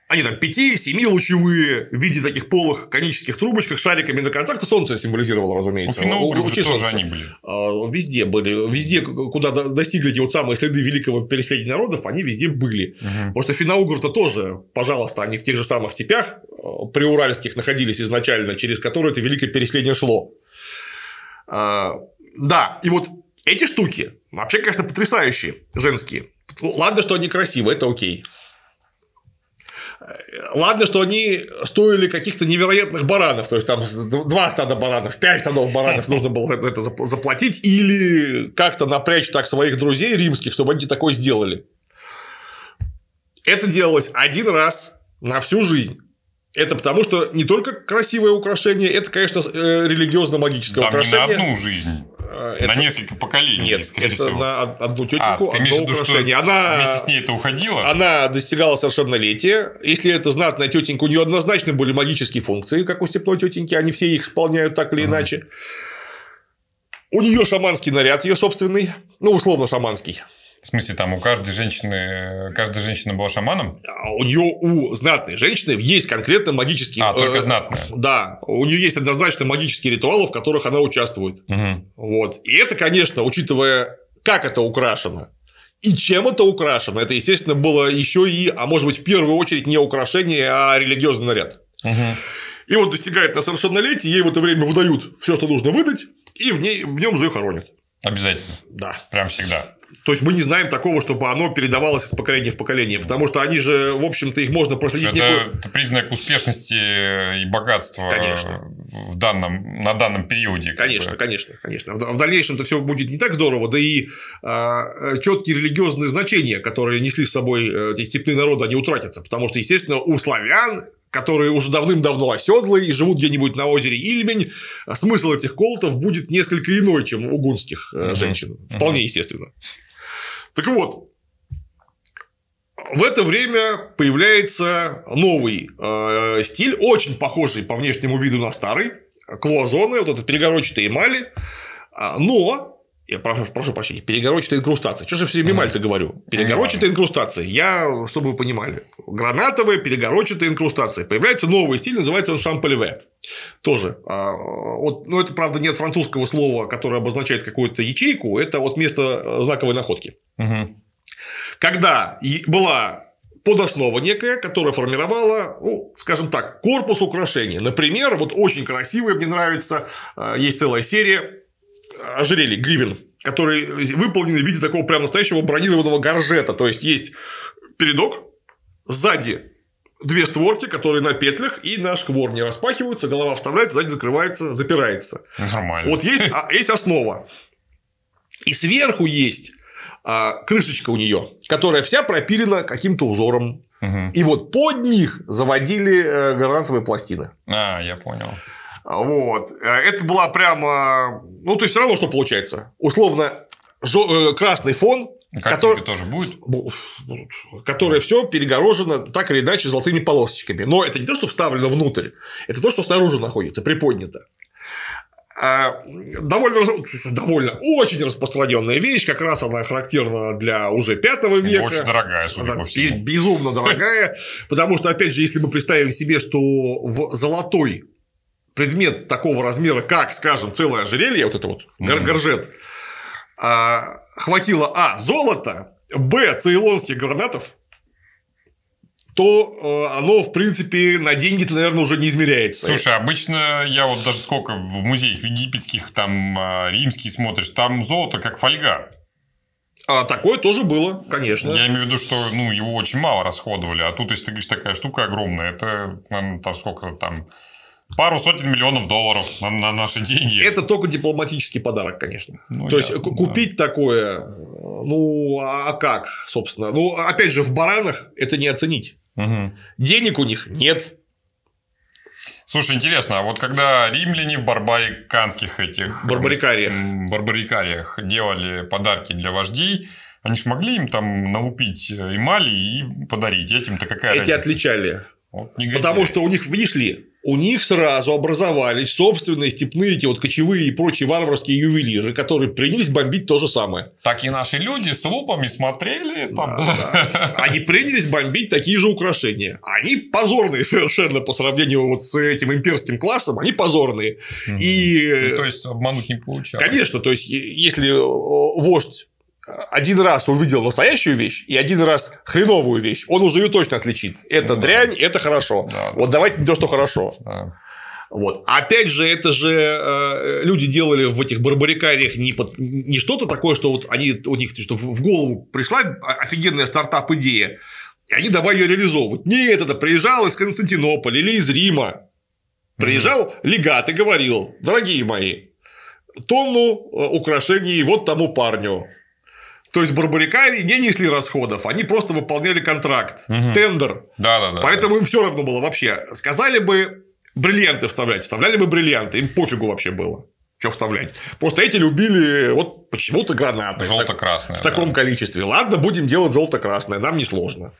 Они там пяти, семи лучевые в виде таких полых конических трубочках, шариками на концах. Это солнце символизировало, разумеется. У финно-угров тоже они были. А, везде были. Везде, куда достигли эти вот самые следы великого переселения народов, они везде были. Угу. Потому что финно то тоже, пожалуйста, они в тех же самых степях а, приуральских находились изначально, через которые это великое переселение шло. А, да, и вот эти штуки вообще, конечно, потрясающие женские. Ну, ладно, что они красивы, это окей. Э, ладно, что они стоили каких-то невероятных баранов, то есть там два стада баранов, пять стадов баранов нужно было это заплатить или как-то напрячь так своих друзей римских, чтобы они такое сделали. Это делалось один раз на всю жизнь. Это потому, что не только красивое украшение, это, конечно, э, религиозно-магическое там украшение. Там не на одну жизнь. Э, на несколько поколений, Нет, скорее это всего. на одну тетеньку, а, ты одно что она... Вместе с ней это уходило? Она достигала совершеннолетия. Если это знатная тетенька, у нее однозначно были магические функции, как у степной тетеньки, они все их исполняют так или mm-hmm. иначе. У нее шаманский наряд, ее собственный, ну, условно шаманский. В смысле, там у каждой женщины, каждая женщина была шаманом? А у нее у знатной женщины есть конкретно магические... А, только э, знатная. Да, у нее есть однозначно магические ритуалы, в которых она участвует. Угу. Вот. И это, конечно, учитывая, как это украшено, и чем это украшено? Это, естественно, было еще и, а может быть, в первую очередь не украшение, а религиозный наряд. Угу. И вот достигает на совершеннолетие, ей в это время выдают все, что нужно выдать, и в, ней, в нем же хоронят. Обязательно. Да. Прям всегда. То есть мы не знаем такого, чтобы оно передавалось из поколения в поколение, потому что они же, в общем-то, их можно проследить. Это, некую... это признак успешности и богатства конечно. В данном, на данном периоде. Конечно, бы. конечно, конечно. В дальнейшем это все будет не так здорово, да и а, э, четкие религиозные значения, которые несли с собой э, эти степные народы, они утратятся, потому что, естественно, у славян которые уже давным-давно оседлы и живут где-нибудь на озере Ильмень, смысл этих колотов будет несколько иной, чем у гунских угу, женщин. Вполне угу. естественно. Так вот, в это время появляется новый э, стиль, очень похожий по внешнему виду на старый, клоазоны, вот это перегородчатые эмали, а, но я прошу, прошу прощения, перегородчатая инкрустация. Что же все время то говорю? Перегородчатая инкрустация. Я, чтобы вы понимали, гранатовая перегородчатая инкрустация. Появляется новый стиль, называется он шампельве. Тоже. А, вот, но ну, это, правда, нет французского слова, которое обозначает какую-то ячейку. Это вот место э, знаковой находки. Угу. Когда была подоснова некая, которая формировала, ну, скажем так, корпус украшения. Например, вот очень красивая, мне нравится, э, есть целая серия ожерелье, гривен, которые выполнены в виде такого прям настоящего бронированного горжета. То есть, есть передок, сзади две створки, которые на петлях и на шквор распахиваются, голова вставляется, сзади закрывается, запирается. Нормально. Вот есть, а, есть основа. И сверху есть а, крышечка у нее, которая вся пропилена каким-то узором. Угу. И вот под них заводили э, гранатовые пластины. А, я понял. Вот. Э, это была прямо... Ну, то есть, все равно, что получается. Условно, э, красный фон, который, тоже будет? Которое все перегорожено так или иначе золотыми полосочками. Но это не то, что вставлено внутрь, это то, что снаружи находится, приподнято. А, довольно, довольно очень распространенная вещь, как раз она характерна для уже пятого века. Очень дорогая, судя по всему. Безумно дорогая, потому что, опять же, если мы представим себе, что в золотой предмет такого размера, как, скажем, целое ожерелье, вот это вот mm горжет, а, хватило А. Золота, Б. Цейлонских гранатов, то э, оно, в принципе, на деньги наверное, уже не измеряется. Слушай, обычно я вот даже сколько в музеях египетских, там, а, римский смотришь, там золото как фольга. А такое тоже было, конечно. Я имею в виду, что ну, его очень мало расходовали. А тут, если ты говоришь, такая штука огромная, это там сколько там пару сотен миллионов долларов на, на наши деньги. Это только дипломатический подарок, конечно. Ну, То ясно, есть, купить такое, ну, а, а как, собственно? Ну, опять же, в баранах это не оценить. Угу. Денег у них нет. Слушай, интересно, а вот когда римляне в барбариканских этих... Барбарикариях. Барбарикариях делали подарки для вождей, они же могли им там налупить э, эмали и подарить. Этим-то какая Эти разница? отличали. Вот Потому что у них, видишь ли, у них сразу образовались собственные степные эти вот кочевые и прочие варварские ювелиры, которые принялись бомбить то же самое. Так и наши люди с лупами смотрели. Там, да, да. Они принялись бомбить такие же украшения. Они позорные совершенно по сравнению вот с этим имперским классом, они позорные. Угу. И... Э, ну, то есть обмануть не получалось. Конечно, то есть если вождь один раз увидел настоящую вещь и один раз хреновую вещь, он уже ее точно отличит. Это да. дрянь, это хорошо. Да, вот да. давайте не то, что хорошо. Да. Вот. Опять же, это же э, люди делали в этих барбарикариях не, под, не что-то такое, что вот они, у них что в голову пришла офигенная стартап-идея, и они давай ее реализовывать. Нет, это приезжал из Константинополя или из Рима. Приезжал легат и говорил, дорогие мои, тонну э, украшений вот тому парню то есть барбарикари не несли расходов, они просто выполняли контракт, угу. тендер. Да, да, да. Поэтому да. им все равно было вообще. Сказали бы бриллианты вставлять, вставляли бы бриллианты, им пофигу вообще было. Что вставлять? Просто эти любили вот почему-то гранаты. Желто-красные. В таком да. количестве. Ладно, будем делать желто-красное, нам не сложно.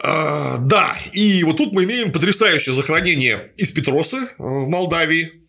А, да, и вот тут мы имеем потрясающее захоронение из Петросы э, в Молдавии,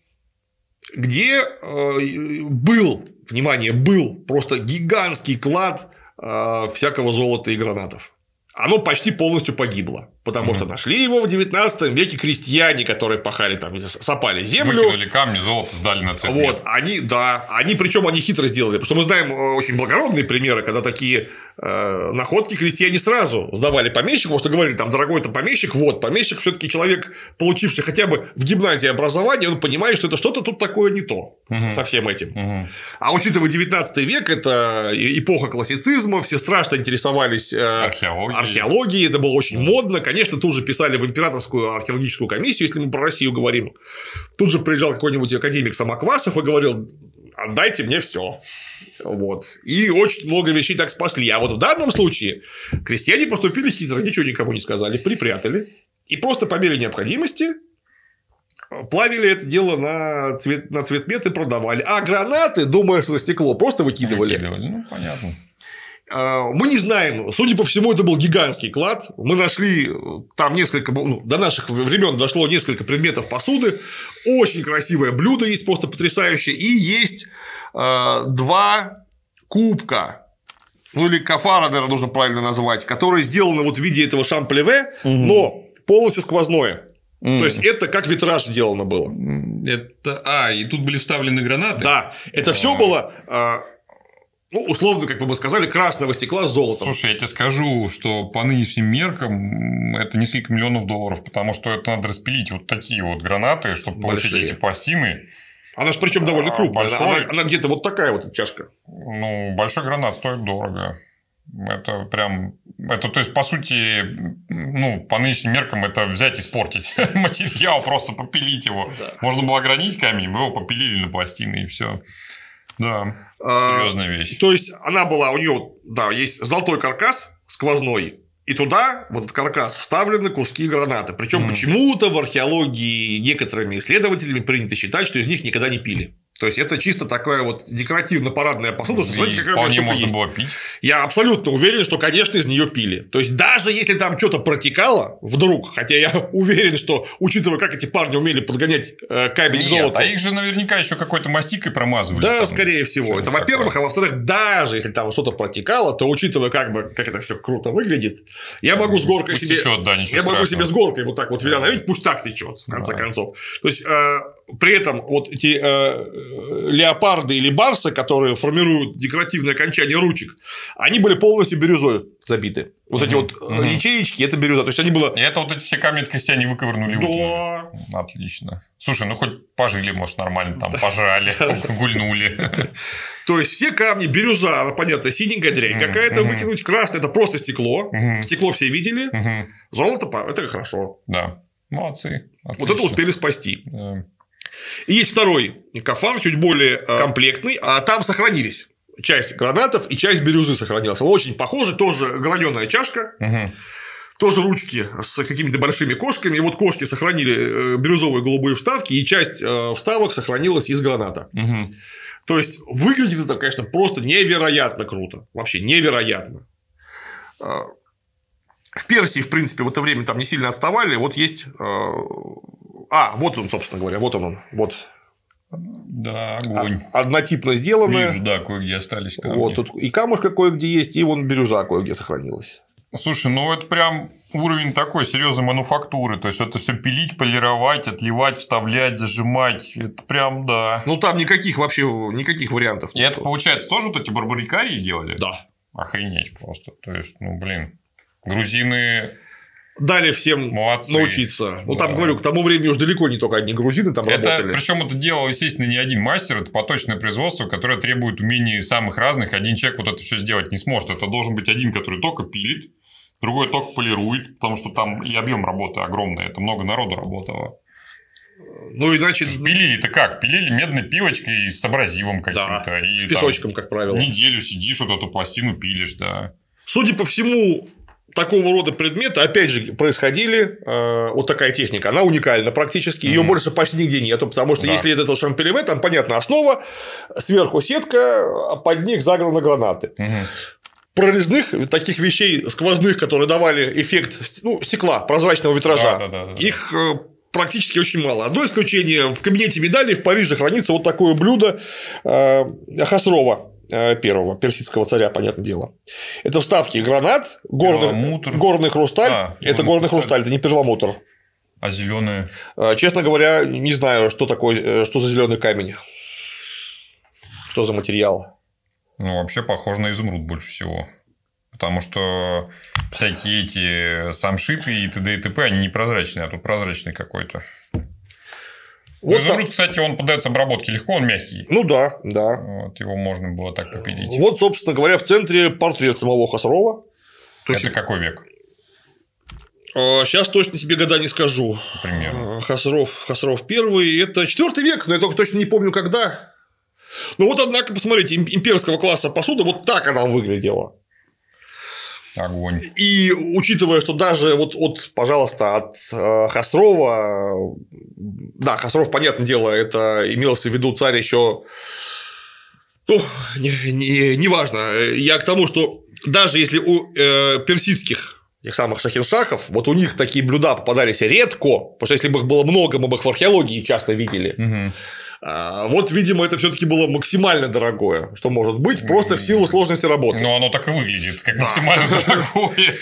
где э, был внимание, был просто гигантский клад э, всякого золота и гранатов. Оно почти полностью погибло. Потому mm-hmm. что нашли его в 19 веке крестьяне, которые пахали там, сопали землю. Выкинули камни, золото сдали на цепь. Вот, они, да, они, причем они хитро сделали, потому что мы знаем э, очень благородные примеры, когда такие э, находки крестьяне сразу сдавали помещику, потому что говорили, там, дорогой это помещик, вот, помещик все таки человек, получивший хотя бы в гимназии образование, он понимает, что это что-то тут такое не то mm-hmm. со всем этим. Mm-hmm. А учитывая 19 век, это эпоха классицизма, все страшно интересовались э, археологией. археологией, это было очень модно, Конечно, тут же писали в императорскую археологическую комиссию, если мы про Россию говорим. Тут же приезжал какой-нибудь академик Самоквасов и говорил, отдайте мне все. Вот. И очень много вещей так спасли. А вот в данном случае крестьяне поступили хитро, ничего никому не сказали, припрятали. И просто по мере необходимости плавили это дело на, цвет, на цветмет и продавали. А гранаты, думая, что стекло, просто выкидывали. Выкидывали, ну понятно. А, мы не знаем, судя по всему, это был гигантский клад. Мы нашли э, там несколько, ну, до наших времен дошло несколько предметов посуды. Очень красивое блюдо есть, просто потрясающее. И есть э, два кубка, ну или кафара, наверное, нужно правильно назвать, которые сделаны вот в виде этого шамплеве, угу. но полностью сквозное. Mm. То есть это как витраж сделано было. Это. А, и тут были вставлены гранаты. Да, это а. все было а, ну, условно, как бы мы сказали, красного стекла с золотом. Слушай, я тебе скажу, что по нынешним меркам это несколько миллионов долларов, потому что это надо распилить вот такие вот гранаты, чтобы Большие. получить эти пластины. Она же причем довольно а, крупная. Большой... Она, она где-то вот такая вот чашка. Ну, большой гранат стоит дорого. Это прям... Это, то есть, по сути, ну, по нынешним меркам, это взять и испортить материал, просто попилить его. Можно было огранить камень, мы его попилили на пластины, и все. Да. Серьезная а, вещь. То есть она была, у нее, да, есть золотой каркас сквозной, и туда, в этот каркас, вставлены куски гранаты. Причем mm. почему-то в археологии некоторыми исследователями принято считать, что из них никогда не пили. То есть, это чисто такая вот декоративно-парадная посуда, что смотрите, какая вполне можно есть. было пить. Я абсолютно уверен, что, конечно, из нее пили. То есть, даже если там что-то протекало вдруг, хотя я уверен, что, учитывая, как эти парни умели подгонять э, кабель Нет, золота. а их же наверняка еще какой-то мастикой промазывали. Да, там, скорее всего. Это во-первых, а во-вторых, даже если там что-то протекало, то, учитывая, как бы, как это все круто выглядит, я могу с ну, горкой пусть себе... Течет, да, я страшного. могу себе с горкой вот так вот вязать, пусть так течет, в конце да. концов. То есть, э, при этом вот эти э, э, леопарды или барсы, которые формируют декоративное окончание ручек, они были полностью бирюзой забиты. Вот угу, эти вот угу. Э, ячеечки – это бирюза. То есть, они было… И это вот эти все камни от они выковырнули. Да. Выкинули. Отлично. Слушай, ну, хоть пожили, может, нормально там, пожрали, гульнули. То есть, все камни, бирюза, понятно, синенькая дрянь какая-то, выкинуть красное – это просто стекло. Стекло все видели. Золото – это хорошо. Да. Молодцы. Вот это успели спасти. Да. И есть второй кафан, чуть более э, комплектный, а там сохранились часть гранатов и часть бирюзы сохранилась. Она очень похожа, тоже граненая чашка. Тоже ручки с какими-то большими кошками. И вот кошки сохранили э, бирюзовые голубые вставки, и часть э, вставок сохранилась из граната. Угу. То есть выглядит это, конечно, просто невероятно круто. Вообще невероятно. В Персии, в принципе, в это время там не сильно отставали. Вот есть а, вот он, собственно говоря, вот он, вот. Да, огонь. А, однотипно сделанное. Вижу, да, кое-где остались камни. Вот тут и камушка кое-где есть, и вон бирюза кое-где сохранилась. Слушай, ну это прям уровень такой серьезной мануфактуры. То есть это все пилить, полировать, отливать, вставлять, зажимать. Это прям да. Ну там никаких вообще никаких вариантов. И это получается тоже вот эти барбарикарии делали? Да. Охренеть просто. То есть, ну блин. Грузины дали всем Молодцы. научиться. Ну, да. там, говорю, к тому времени уже далеко не только одни грузины там это, работали. Причем это делал, естественно, не один мастер, это поточное производство, которое требует умений самых разных. Один человек вот это все сделать не сможет. Это должен быть один, который только пилит, другой только полирует, потому что там и объем работы огромный, это много народу работало. Ну, и значит... Пилили-то как? Пилили медной пилочкой с абразивом каким-то. Да, и, с песочком, там, как правило. Неделю сидишь, вот эту пластину пилишь, да. Судя по всему, такого рода предметы, опять же, происходили, э, вот такая техника, она уникальна практически, ее mm-hmm. больше почти нигде нету, потому что да. если это шампелеве, там, понятно, основа, сверху сетка, а под них загнаны гранаты. Mm-hmm. Прорезных таких вещей сквозных, которые давали эффект ну, стекла, прозрачного витража, да, да, да, да. их э, практически очень мало. Одно исключение – в кабинете медалей в Париже хранится вот такое блюдо э, Хасрова Э, первого, персидского царя, понятное дело. Это вставки гранат, горный, горный хрусталь. А, это горный хрусталь, это не перламутр. А зеленые? Э, честно говоря, не знаю, что такое, э, что за зеленый камень. Что за материал? Ну, вообще похоже на изумруд больше всего. Потому что всякие эти самшиты и т.д. и т.п. они непрозрачные, а тут прозрачный какой-то. Вот Изумруд, так. кстати, он поддается обработке легко, он мягкий. Ну да, да. Вот, его можно было так попилить. Вот, собственно говоря, в центре портрет самого Хасрова. Это есть... какой век? Сейчас а, точно тебе года не скажу. Примерно. А, Хасров, Хасров первый. Это четвертый век, но я только точно не помню, когда. Ну вот, однако, посмотрите, имперского класса посуда вот так она выглядела. Огонь. И учитывая, что даже вот от, пожалуйста, от э, Хасрова, да, Хасров, понятное дело, это имелся в виду царь еще, ну, не, не, не важно. Я к тому, что даже если у э, персидских тех самых шахиншахов, вот у них такие блюда попадались редко, потому что если бы их было много, мы бы их в археологии часто видели. Угу. А, вот, видимо, это все-таки было максимально дорогое, что может быть, просто в силу сложности работы. Но оно так и выглядит, как да. максимально дорогое.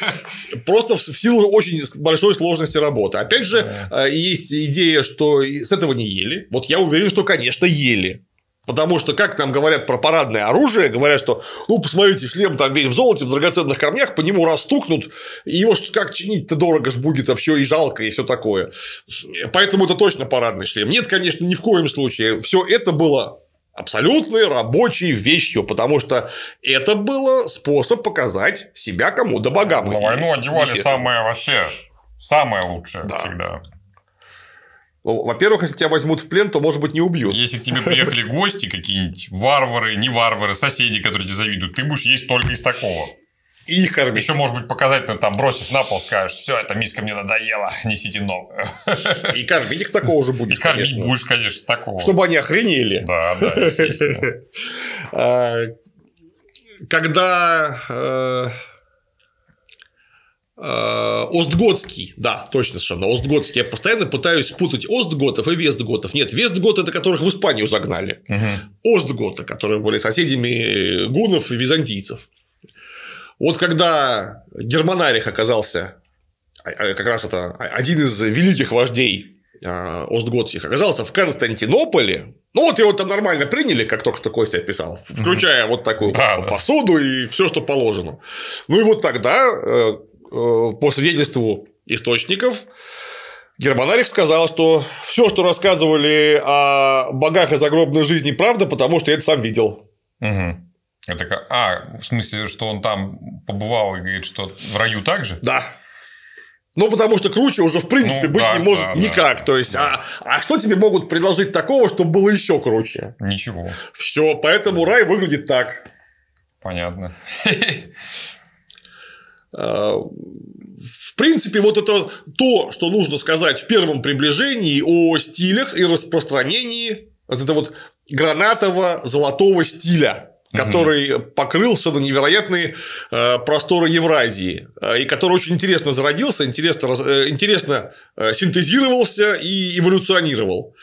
Просто в силу очень большой сложности работы. Опять же, э, есть идея, что с этого не ели. Вот я уверен, что, конечно, ели. Потому что, как нам говорят про парадное оружие, говорят, что, ну, посмотрите, шлем там весь в золоте, в драгоценных камнях, по нему растукнут, и его как чинить-то дорого ж будет а вообще и жалко, и все такое. Поэтому это точно парадный шлем. Нет, конечно, ни в коем случае. Все это было абсолютной рабочей вещью, потому что это было способ показать себя кому-то богам. На войну одевали самое вообще, самое лучшее да. всегда. Во-первых, если тебя возьмут в плен, то, может быть, не убьют. Если к тебе приехали гости какие-нибудь, варвары, не варвары, соседи, которые тебе завидуют, ты будешь есть только из такого. И их кормить. Еще, может быть, показательно там бросишь на пол, скажешь, все, эта миска мне надоела, несите новую. И кормить их такого же будешь, И кормить конечно. будешь, конечно, такого. Чтобы они охренели. Да, да, естественно. А, когда э, Э, Остготский, да, точно совершенно, Остготский. Я постоянно пытаюсь спутать Остготов и Вестготов. Нет, Вестготы – это которых в Испанию загнали. Угу. Остготы, которые были соседями гунов и византийцев. Вот когда Германарих оказался, а, а, как раз это один из великих вождей э, Остготских, оказался в Константинополе, ну вот его там нормально приняли, как только что Костя описал, включая вот такую посуду и все, что положено. Ну и вот тогда э, Э, по свидетельству источников, Гербанарик сказал, что все, что рассказывали о богах и загробной жизни, правда, потому что я это сам видел. Угу. Это как... А, в смысле, что он там побывал и говорит, что в раю также? Да. Ну, потому что круче уже, в принципе, ну, быть да, не может да, никак. Да, То есть, да. а, а что тебе могут предложить такого, чтобы было еще круче? Ничего. Все, поэтому рай выглядит так. Понятно. А, в принципе, вот это то, что нужно сказать в первом приближении о стилях и распространении вот это вот гранатово-золотого стиля, который угу. покрылся на невероятные а, просторы Евразии, а, и который очень интересно зародился, интересно, э, интересно э, синтезировался и эволюционировал.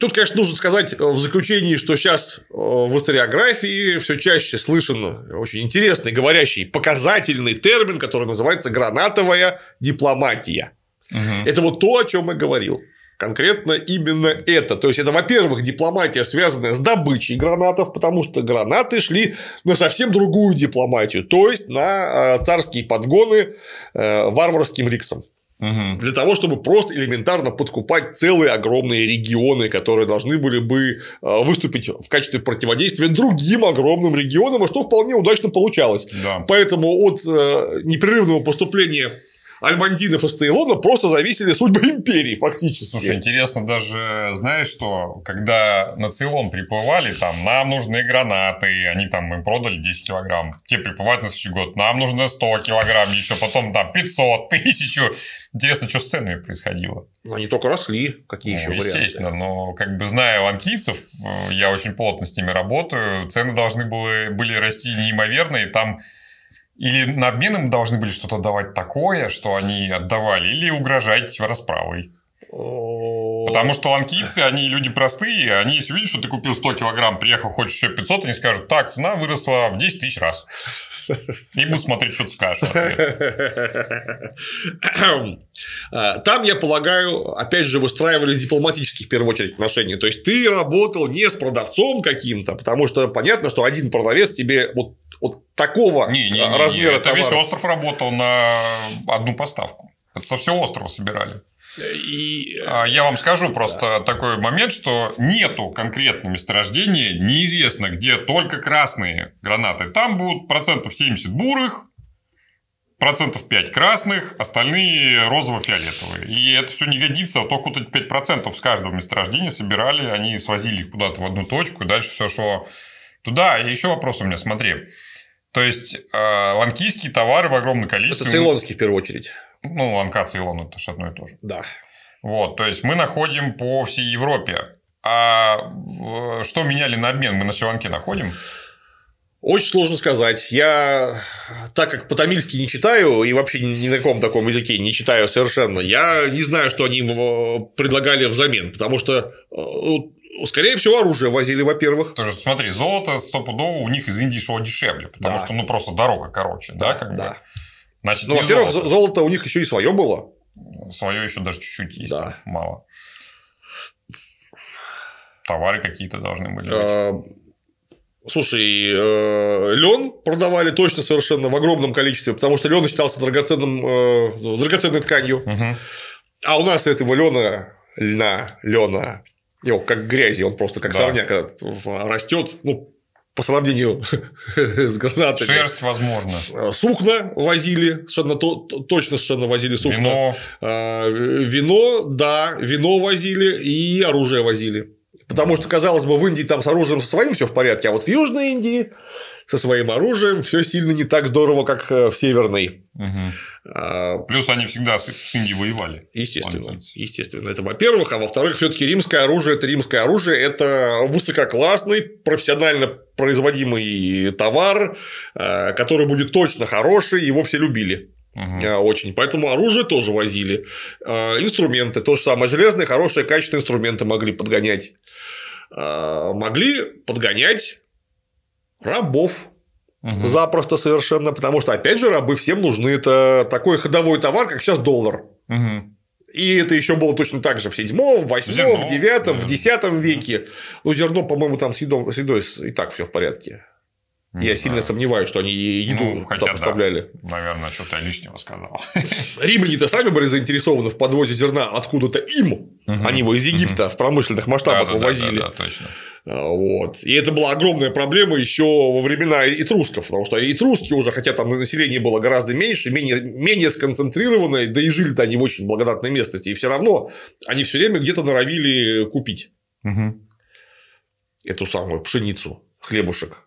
Тут, конечно, нужно сказать э, в заключении, что сейчас э, в историографии все чаще слышен э, очень интересный, говорящий, показательный термин, который называется гранатовая дипломатия. Угу. Это вот то, о чем я говорил. Конкретно именно это. То есть, это, во-первых, дипломатия, связанная с добычей гранатов, потому что гранаты шли на совсем другую дипломатию, то есть на царские подгоны варварским риксам. Для того, чтобы просто элементарно подкупать целые огромные регионы, которые должны были бы э, выступить в качестве противодействия другим огромным регионам, и что вполне удачно получалось. Да. Поэтому от э, непрерывного поступления Альмандинов и Стейлона просто зависели судьбы империи, фактически. Слушай, интересно даже, знаешь, что когда на Цейлон приплывали, там, нам нужны гранаты, они там им продали 10 килограмм. Те приплывают на следующий год, нам нужно 100 килограмм еще, потом там 500, 1000. Интересно, что с ценами происходило? Ну, они только росли, какие ну, еще варианты. Естественно, но как бы зная ланкийцев, э, я очень плотно с ними работаю, цены должны были, были расти неимоверно, и там или на обмен им должны были что-то давать такое, что они отдавали, или угрожать расправой. Потому что ланкийцы, они люди простые, они если видят, что ты купил 100 килограмм, приехал, хочешь еще 500, они скажут, так, цена выросла в 10 тысяч раз. И будут смотреть, что ты скажешь. А, там, я полагаю, опять же, выстраивались дипломатические, в первую очередь, отношения. То есть, ты работал не с продавцом каким-то, потому что понятно, что один продавец тебе вот вот такого не, не, не, а, размера не, это товара. весь остров работал на одну поставку. Это со всего острова собирали. И... А, я вам скажу просто да. такой момент, что нету конкретного месторождения, неизвестно, где только красные гранаты. Там будут процентов 70 бурых, процентов 5 красных, остальные розово-фиолетовые. И это все не годится, а только вот эти 5 процентов с каждого месторождения собирали, они свозили их куда-то в одну точку, и дальше все, шло. Туда а еще вопрос у меня, смотри. То есть, э, ланкийские товары в огромном количестве. Это цейлонский в первую очередь. Ну, ланка, цейлон – это же одно и то же. Да. Вот, то есть, мы находим по всей Европе. А что меняли на обмен? Мы на Шри-Ланке находим? Очень сложно сказать. Я, так как по-тамильски не читаю, и вообще ни на каком таком языке не читаю совершенно, я не знаю, что они им э, предлагали взамен, потому что э, Скорее всего, оружие возили, во-первых. Ты смотри, золото стопудово у них из Индии шло дешевле, потому да. что, ну, просто дорога короче, да, да как да. бы. Значит, ну, во-первых, золото. золото у них еще и свое было. Свое еще даже чуть-чуть есть, да. мало. Товары какие-то должны были быть. А, слушай, э, лен продавали точно совершенно в огромном количестве, потому что лен считался драгоценным, э, ну, драгоценной тканью. Угу. А у нас этого лена, льна, лена его как грязи, он просто как да. сорняк э, растет, ну, по сравнению с гранатами. Шерсть, возможно. Э, сухно возили, совершенно точно совершенно возили сухно. Вино. Э, вино, да, вино возили и оружие возили. Потому что, казалось бы, в Индии там с оружием своим все в порядке, а вот в Южной Индии со своим оружием все сильно не так здорово, как э, в Северной. Угу. А... Плюс они всегда с, с Индией воевали. Естественно. Памятницы. Естественно. Это во-первых. А во-вторых, все-таки римское оружие это римское оружие. Это высококлассный, профессионально производимый товар, э, который будет точно хороший, его все любили. Угу. Очень. Поэтому оружие тоже возили. Инструменты то же самое. Железные, хорошие, качественные инструменты могли подгонять. Могли подгонять рабов. Угу. Запросто совершенно, потому что, опять же, рабы всем нужны. Это такой ходовой товар, как сейчас доллар. Угу. И это еще было точно так же в 7, 8, зерно. в 9, да. в 10 веке. Ну, зерно, по-моему, там с едой, с едой и так все в порядке. Не Я сильно сомневаюсь, что они ну, еду ну, хотя, поставляли. Да, наверное, что-то лишнего сказал. Римляне-то сами были заинтересованы в подвозе зерна откуда-то им. Они его из Египта в промышленных масштабах да, вывозили. Да, да, да, точно. А, вот. И это была огромная проблема еще во времена этрусков, потому что этруски уже, хотя там население было гораздо меньше, менее, менее сконцентрированное, да и жили-то они в очень благодатной местности, и все равно они все время где-то норовили купить эту самую пшеницу, хлебушек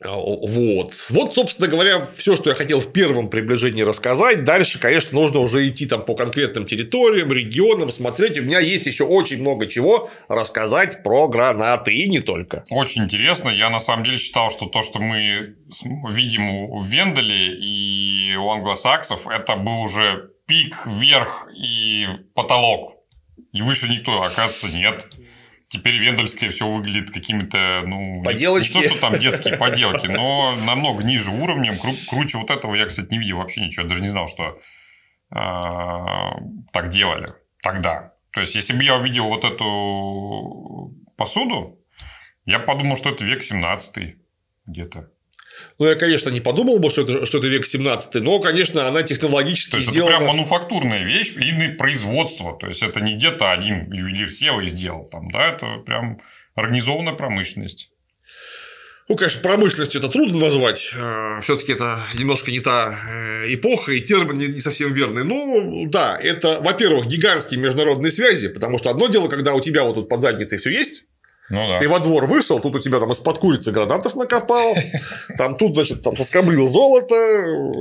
а, вот. Вот, собственно говоря, все, что я хотел в первом приближении рассказать. Дальше, конечно, нужно уже идти там по конкретным территориям, регионам, смотреть. У меня есть еще очень много чего рассказать про гранаты и не только. Очень интересно. Я на самом деле считал, что то, что мы видим у Венделе и у англосаксов, это был уже пик, верх и потолок. И выше никто, оказывается, нет теперь вендельское все выглядит какими-то, ну, Поделочки. не, то, что там детские поделки, но намного ниже уровнем, кру- круче вот этого я, кстати, не видел вообще ничего, я даже не знал, что а, так делали тогда. То есть, если бы я увидел вот эту посуду, я подумал, что это век 17 где-то. Ну, я, конечно, не подумал бы, что это, что это век 17 но, конечно, она технологически То есть, сделана... это прям мануфактурная вещь, именно производство. То есть, это не где-то один ювелир сел и сделал. Там, да? Это прям организованная промышленность. Ну, конечно, промышленностью это трудно назвать. Э, Все-таки это немножко не та э, эпоха, и термин не совсем верный. Ну да, это, во-первых, гигантские международные связи, потому что одно дело, когда у тебя вот тут под задницей все есть, ну, да. Ты во двор вышел, тут у тебя там из-под курицы гранатов накопал, там тут, значит, там соскоблил золото,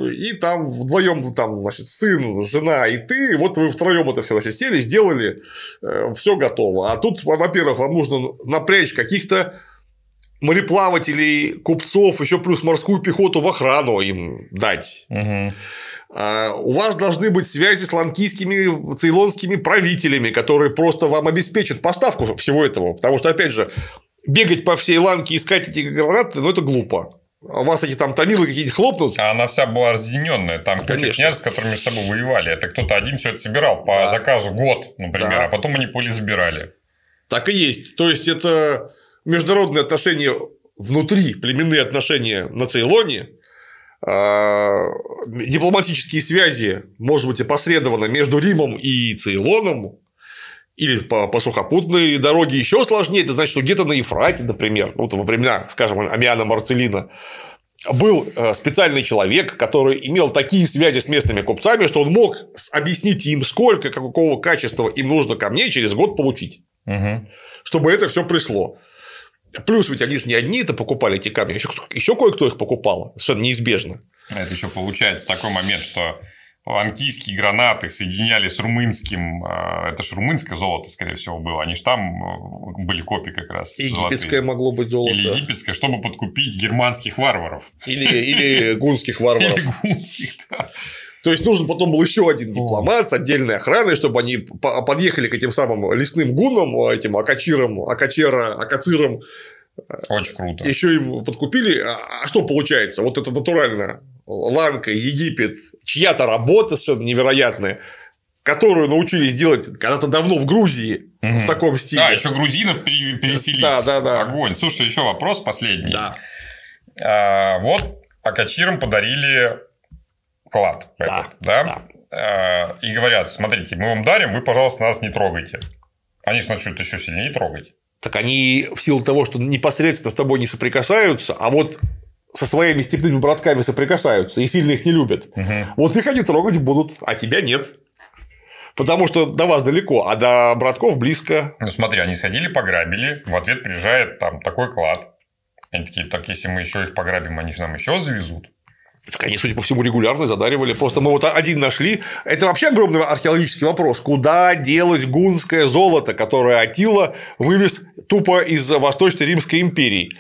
и там вдвоем там, значит, сын, жена и ты, вот вы втроем это все, значит, сели, сделали, э, все готово. А тут, во-первых, вам нужно напрячь каких-то мореплавателей, купцов, еще плюс морскую пехоту в охрану им дать. Угу. А, у вас должны быть связи с ланкийскими, цейлонскими правителями, которые просто вам обеспечат поставку всего этого. Потому что, опять же, бегать по всей ланке, искать эти гранаты, ну, это глупо. У а вас эти там тамилы какие-то хлопнут. А она вся была разъединенная. Там куча князь, с которыми с собой воевали. Это кто-то один все это собирал по да. заказу год, например, да. а потом они поле забирали. Так и есть. То есть, это международные отношения внутри племенные отношения на Цейлоне, а, дипломатические связи, может быть, опосредованно между Римом и Цейлоном, или по, по сухопутной дороге еще сложнее, это значит, что где-то на Ефрате, например, ну, во времена, скажем, Амиана Марцелина, был э, специальный человек, который имел такие связи с местными купцами, что он мог объяснить им, сколько, какого качества им нужно ко мне через год получить, угу. чтобы это все пришло. А плюс ведь они же не одни это покупали эти камни, еще, еще кое-кто их покупал, совершенно неизбежно. Это еще получается такой момент, что ланкийские гранаты соединяли с румынским, а, это же румынское золото, скорее всего, было, они же там э, были копии как раз. Египетское золотые. могло быть золото. Или египетское, чтобы подкупить германских варваров. Или, или гунских варваров. Или гунских, да. То есть, нужен потом был еще один дипломат с отдельной охраной, чтобы они подъехали к этим самым лесным гунам, а, этим акачирам, акачера, акацирам. Очень круто. Еще им подкупили. А, а что получается? Вот это натурально. Ланка, Египет, чья-то работа совершенно невероятная которую научились делать когда-то давно в Грузии угу. в таком стиле. Да, еще грузинов переселить. Да, да, да. Огонь. Слушай, еще вопрос последний. Да. А, вот Акачирам подарили Клад, да, этот, да? да? А, и говорят, смотрите, мы вам дарим, вы, пожалуйста, нас не трогайте. Они же начнут еще сильнее трогать. Так они в силу того, что непосредственно с тобой не соприкасаются, а вот со своими степными братками соприкасаются и сильно их не любят, угу. вот их они трогать будут, а тебя нет. Потому что до вас далеко, а до братков близко. Ну смотри, они сходили, пограбили, в ответ приезжает там такой клад. Они такие, так если мы еще их пограбим, они же нам еще завезут. Так они, судя по всему, регулярно задаривали. Просто мы вот один нашли. Это вообще огромный археологический вопрос. Куда делось гунское золото, которое Атила вывез тупо из Восточной Римской империи?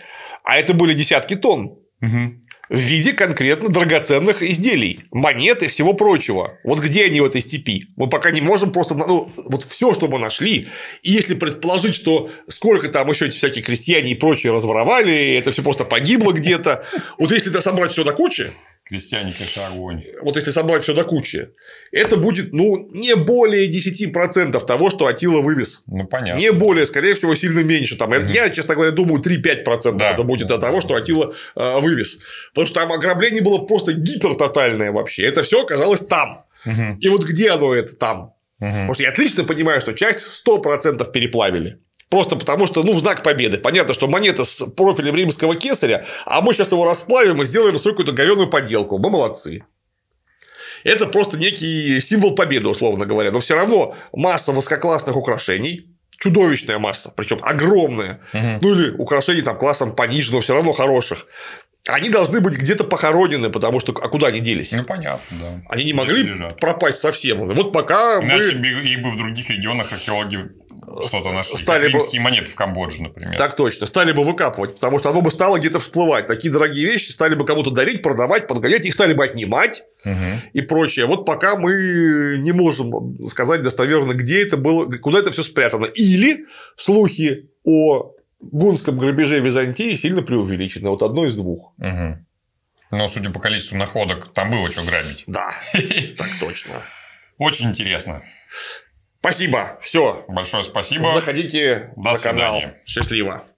А это были десятки тонн. Угу. В виде конкретно драгоценных изделий, монет и всего прочего. Вот где они в этой степи? Мы пока не можем просто, ну, вот все, что мы нашли. И если предположить, что сколько там еще эти всякие крестьяне и прочие разворовали, и это все просто погибло где-то. Вот если это собрать все до кучи, Крестьяне, конечно, огонь. Вот если собрать все до кучи, это будет, ну, не более 10% того, что Атила вывез. Ну, понятно. Не более, скорее всего, сильно меньше. Там, угу. Я, честно говоря, думаю, 3-5% да. это будет до того, что Атила э, вывез. Потому что там ограбление было просто гипертотальное вообще. Это все оказалось там. Угу. И вот где оно это там? Угу. Потому что я отлично понимаю, что часть 100% переплавили. Просто потому что, ну, в знак победы. Понятно, что монета с профилем римского кесаря, а мы сейчас его расплавим и сделаем свою какую-то говеную подделку. Мы молодцы. Это просто некий символ победы, условно говоря. Но все равно масса высококлассных украшений, чудовищная масса, причем огромная, угу. ну или украшений там классом пониже, но все равно хороших. Они должны быть где-то похоронены, потому что а куда они делись? Ну понятно, да. Они не могли лежат. пропасть совсем. Вот пока Иначе мы... и бы в других регионах археологи что-то нашли. Стали бы... монеты в Камбодже, например. Так точно. Стали бы выкапывать, потому что оно бы стало где-то всплывать. Такие дорогие вещи стали бы кому-то дарить, продавать, подгонять, их стали бы отнимать угу. и прочее. Вот пока мы не можем сказать достоверно, где это было, куда это все спрятано. Или слухи о гунском грабеже Византии сильно преувеличены. Вот одно из двух. Угу. Но, судя по количеству находок, там было что грабить. Да, так точно. Очень интересно. Спасибо. Все. Большое спасибо. Заходите До на свидания. канал. Счастливо.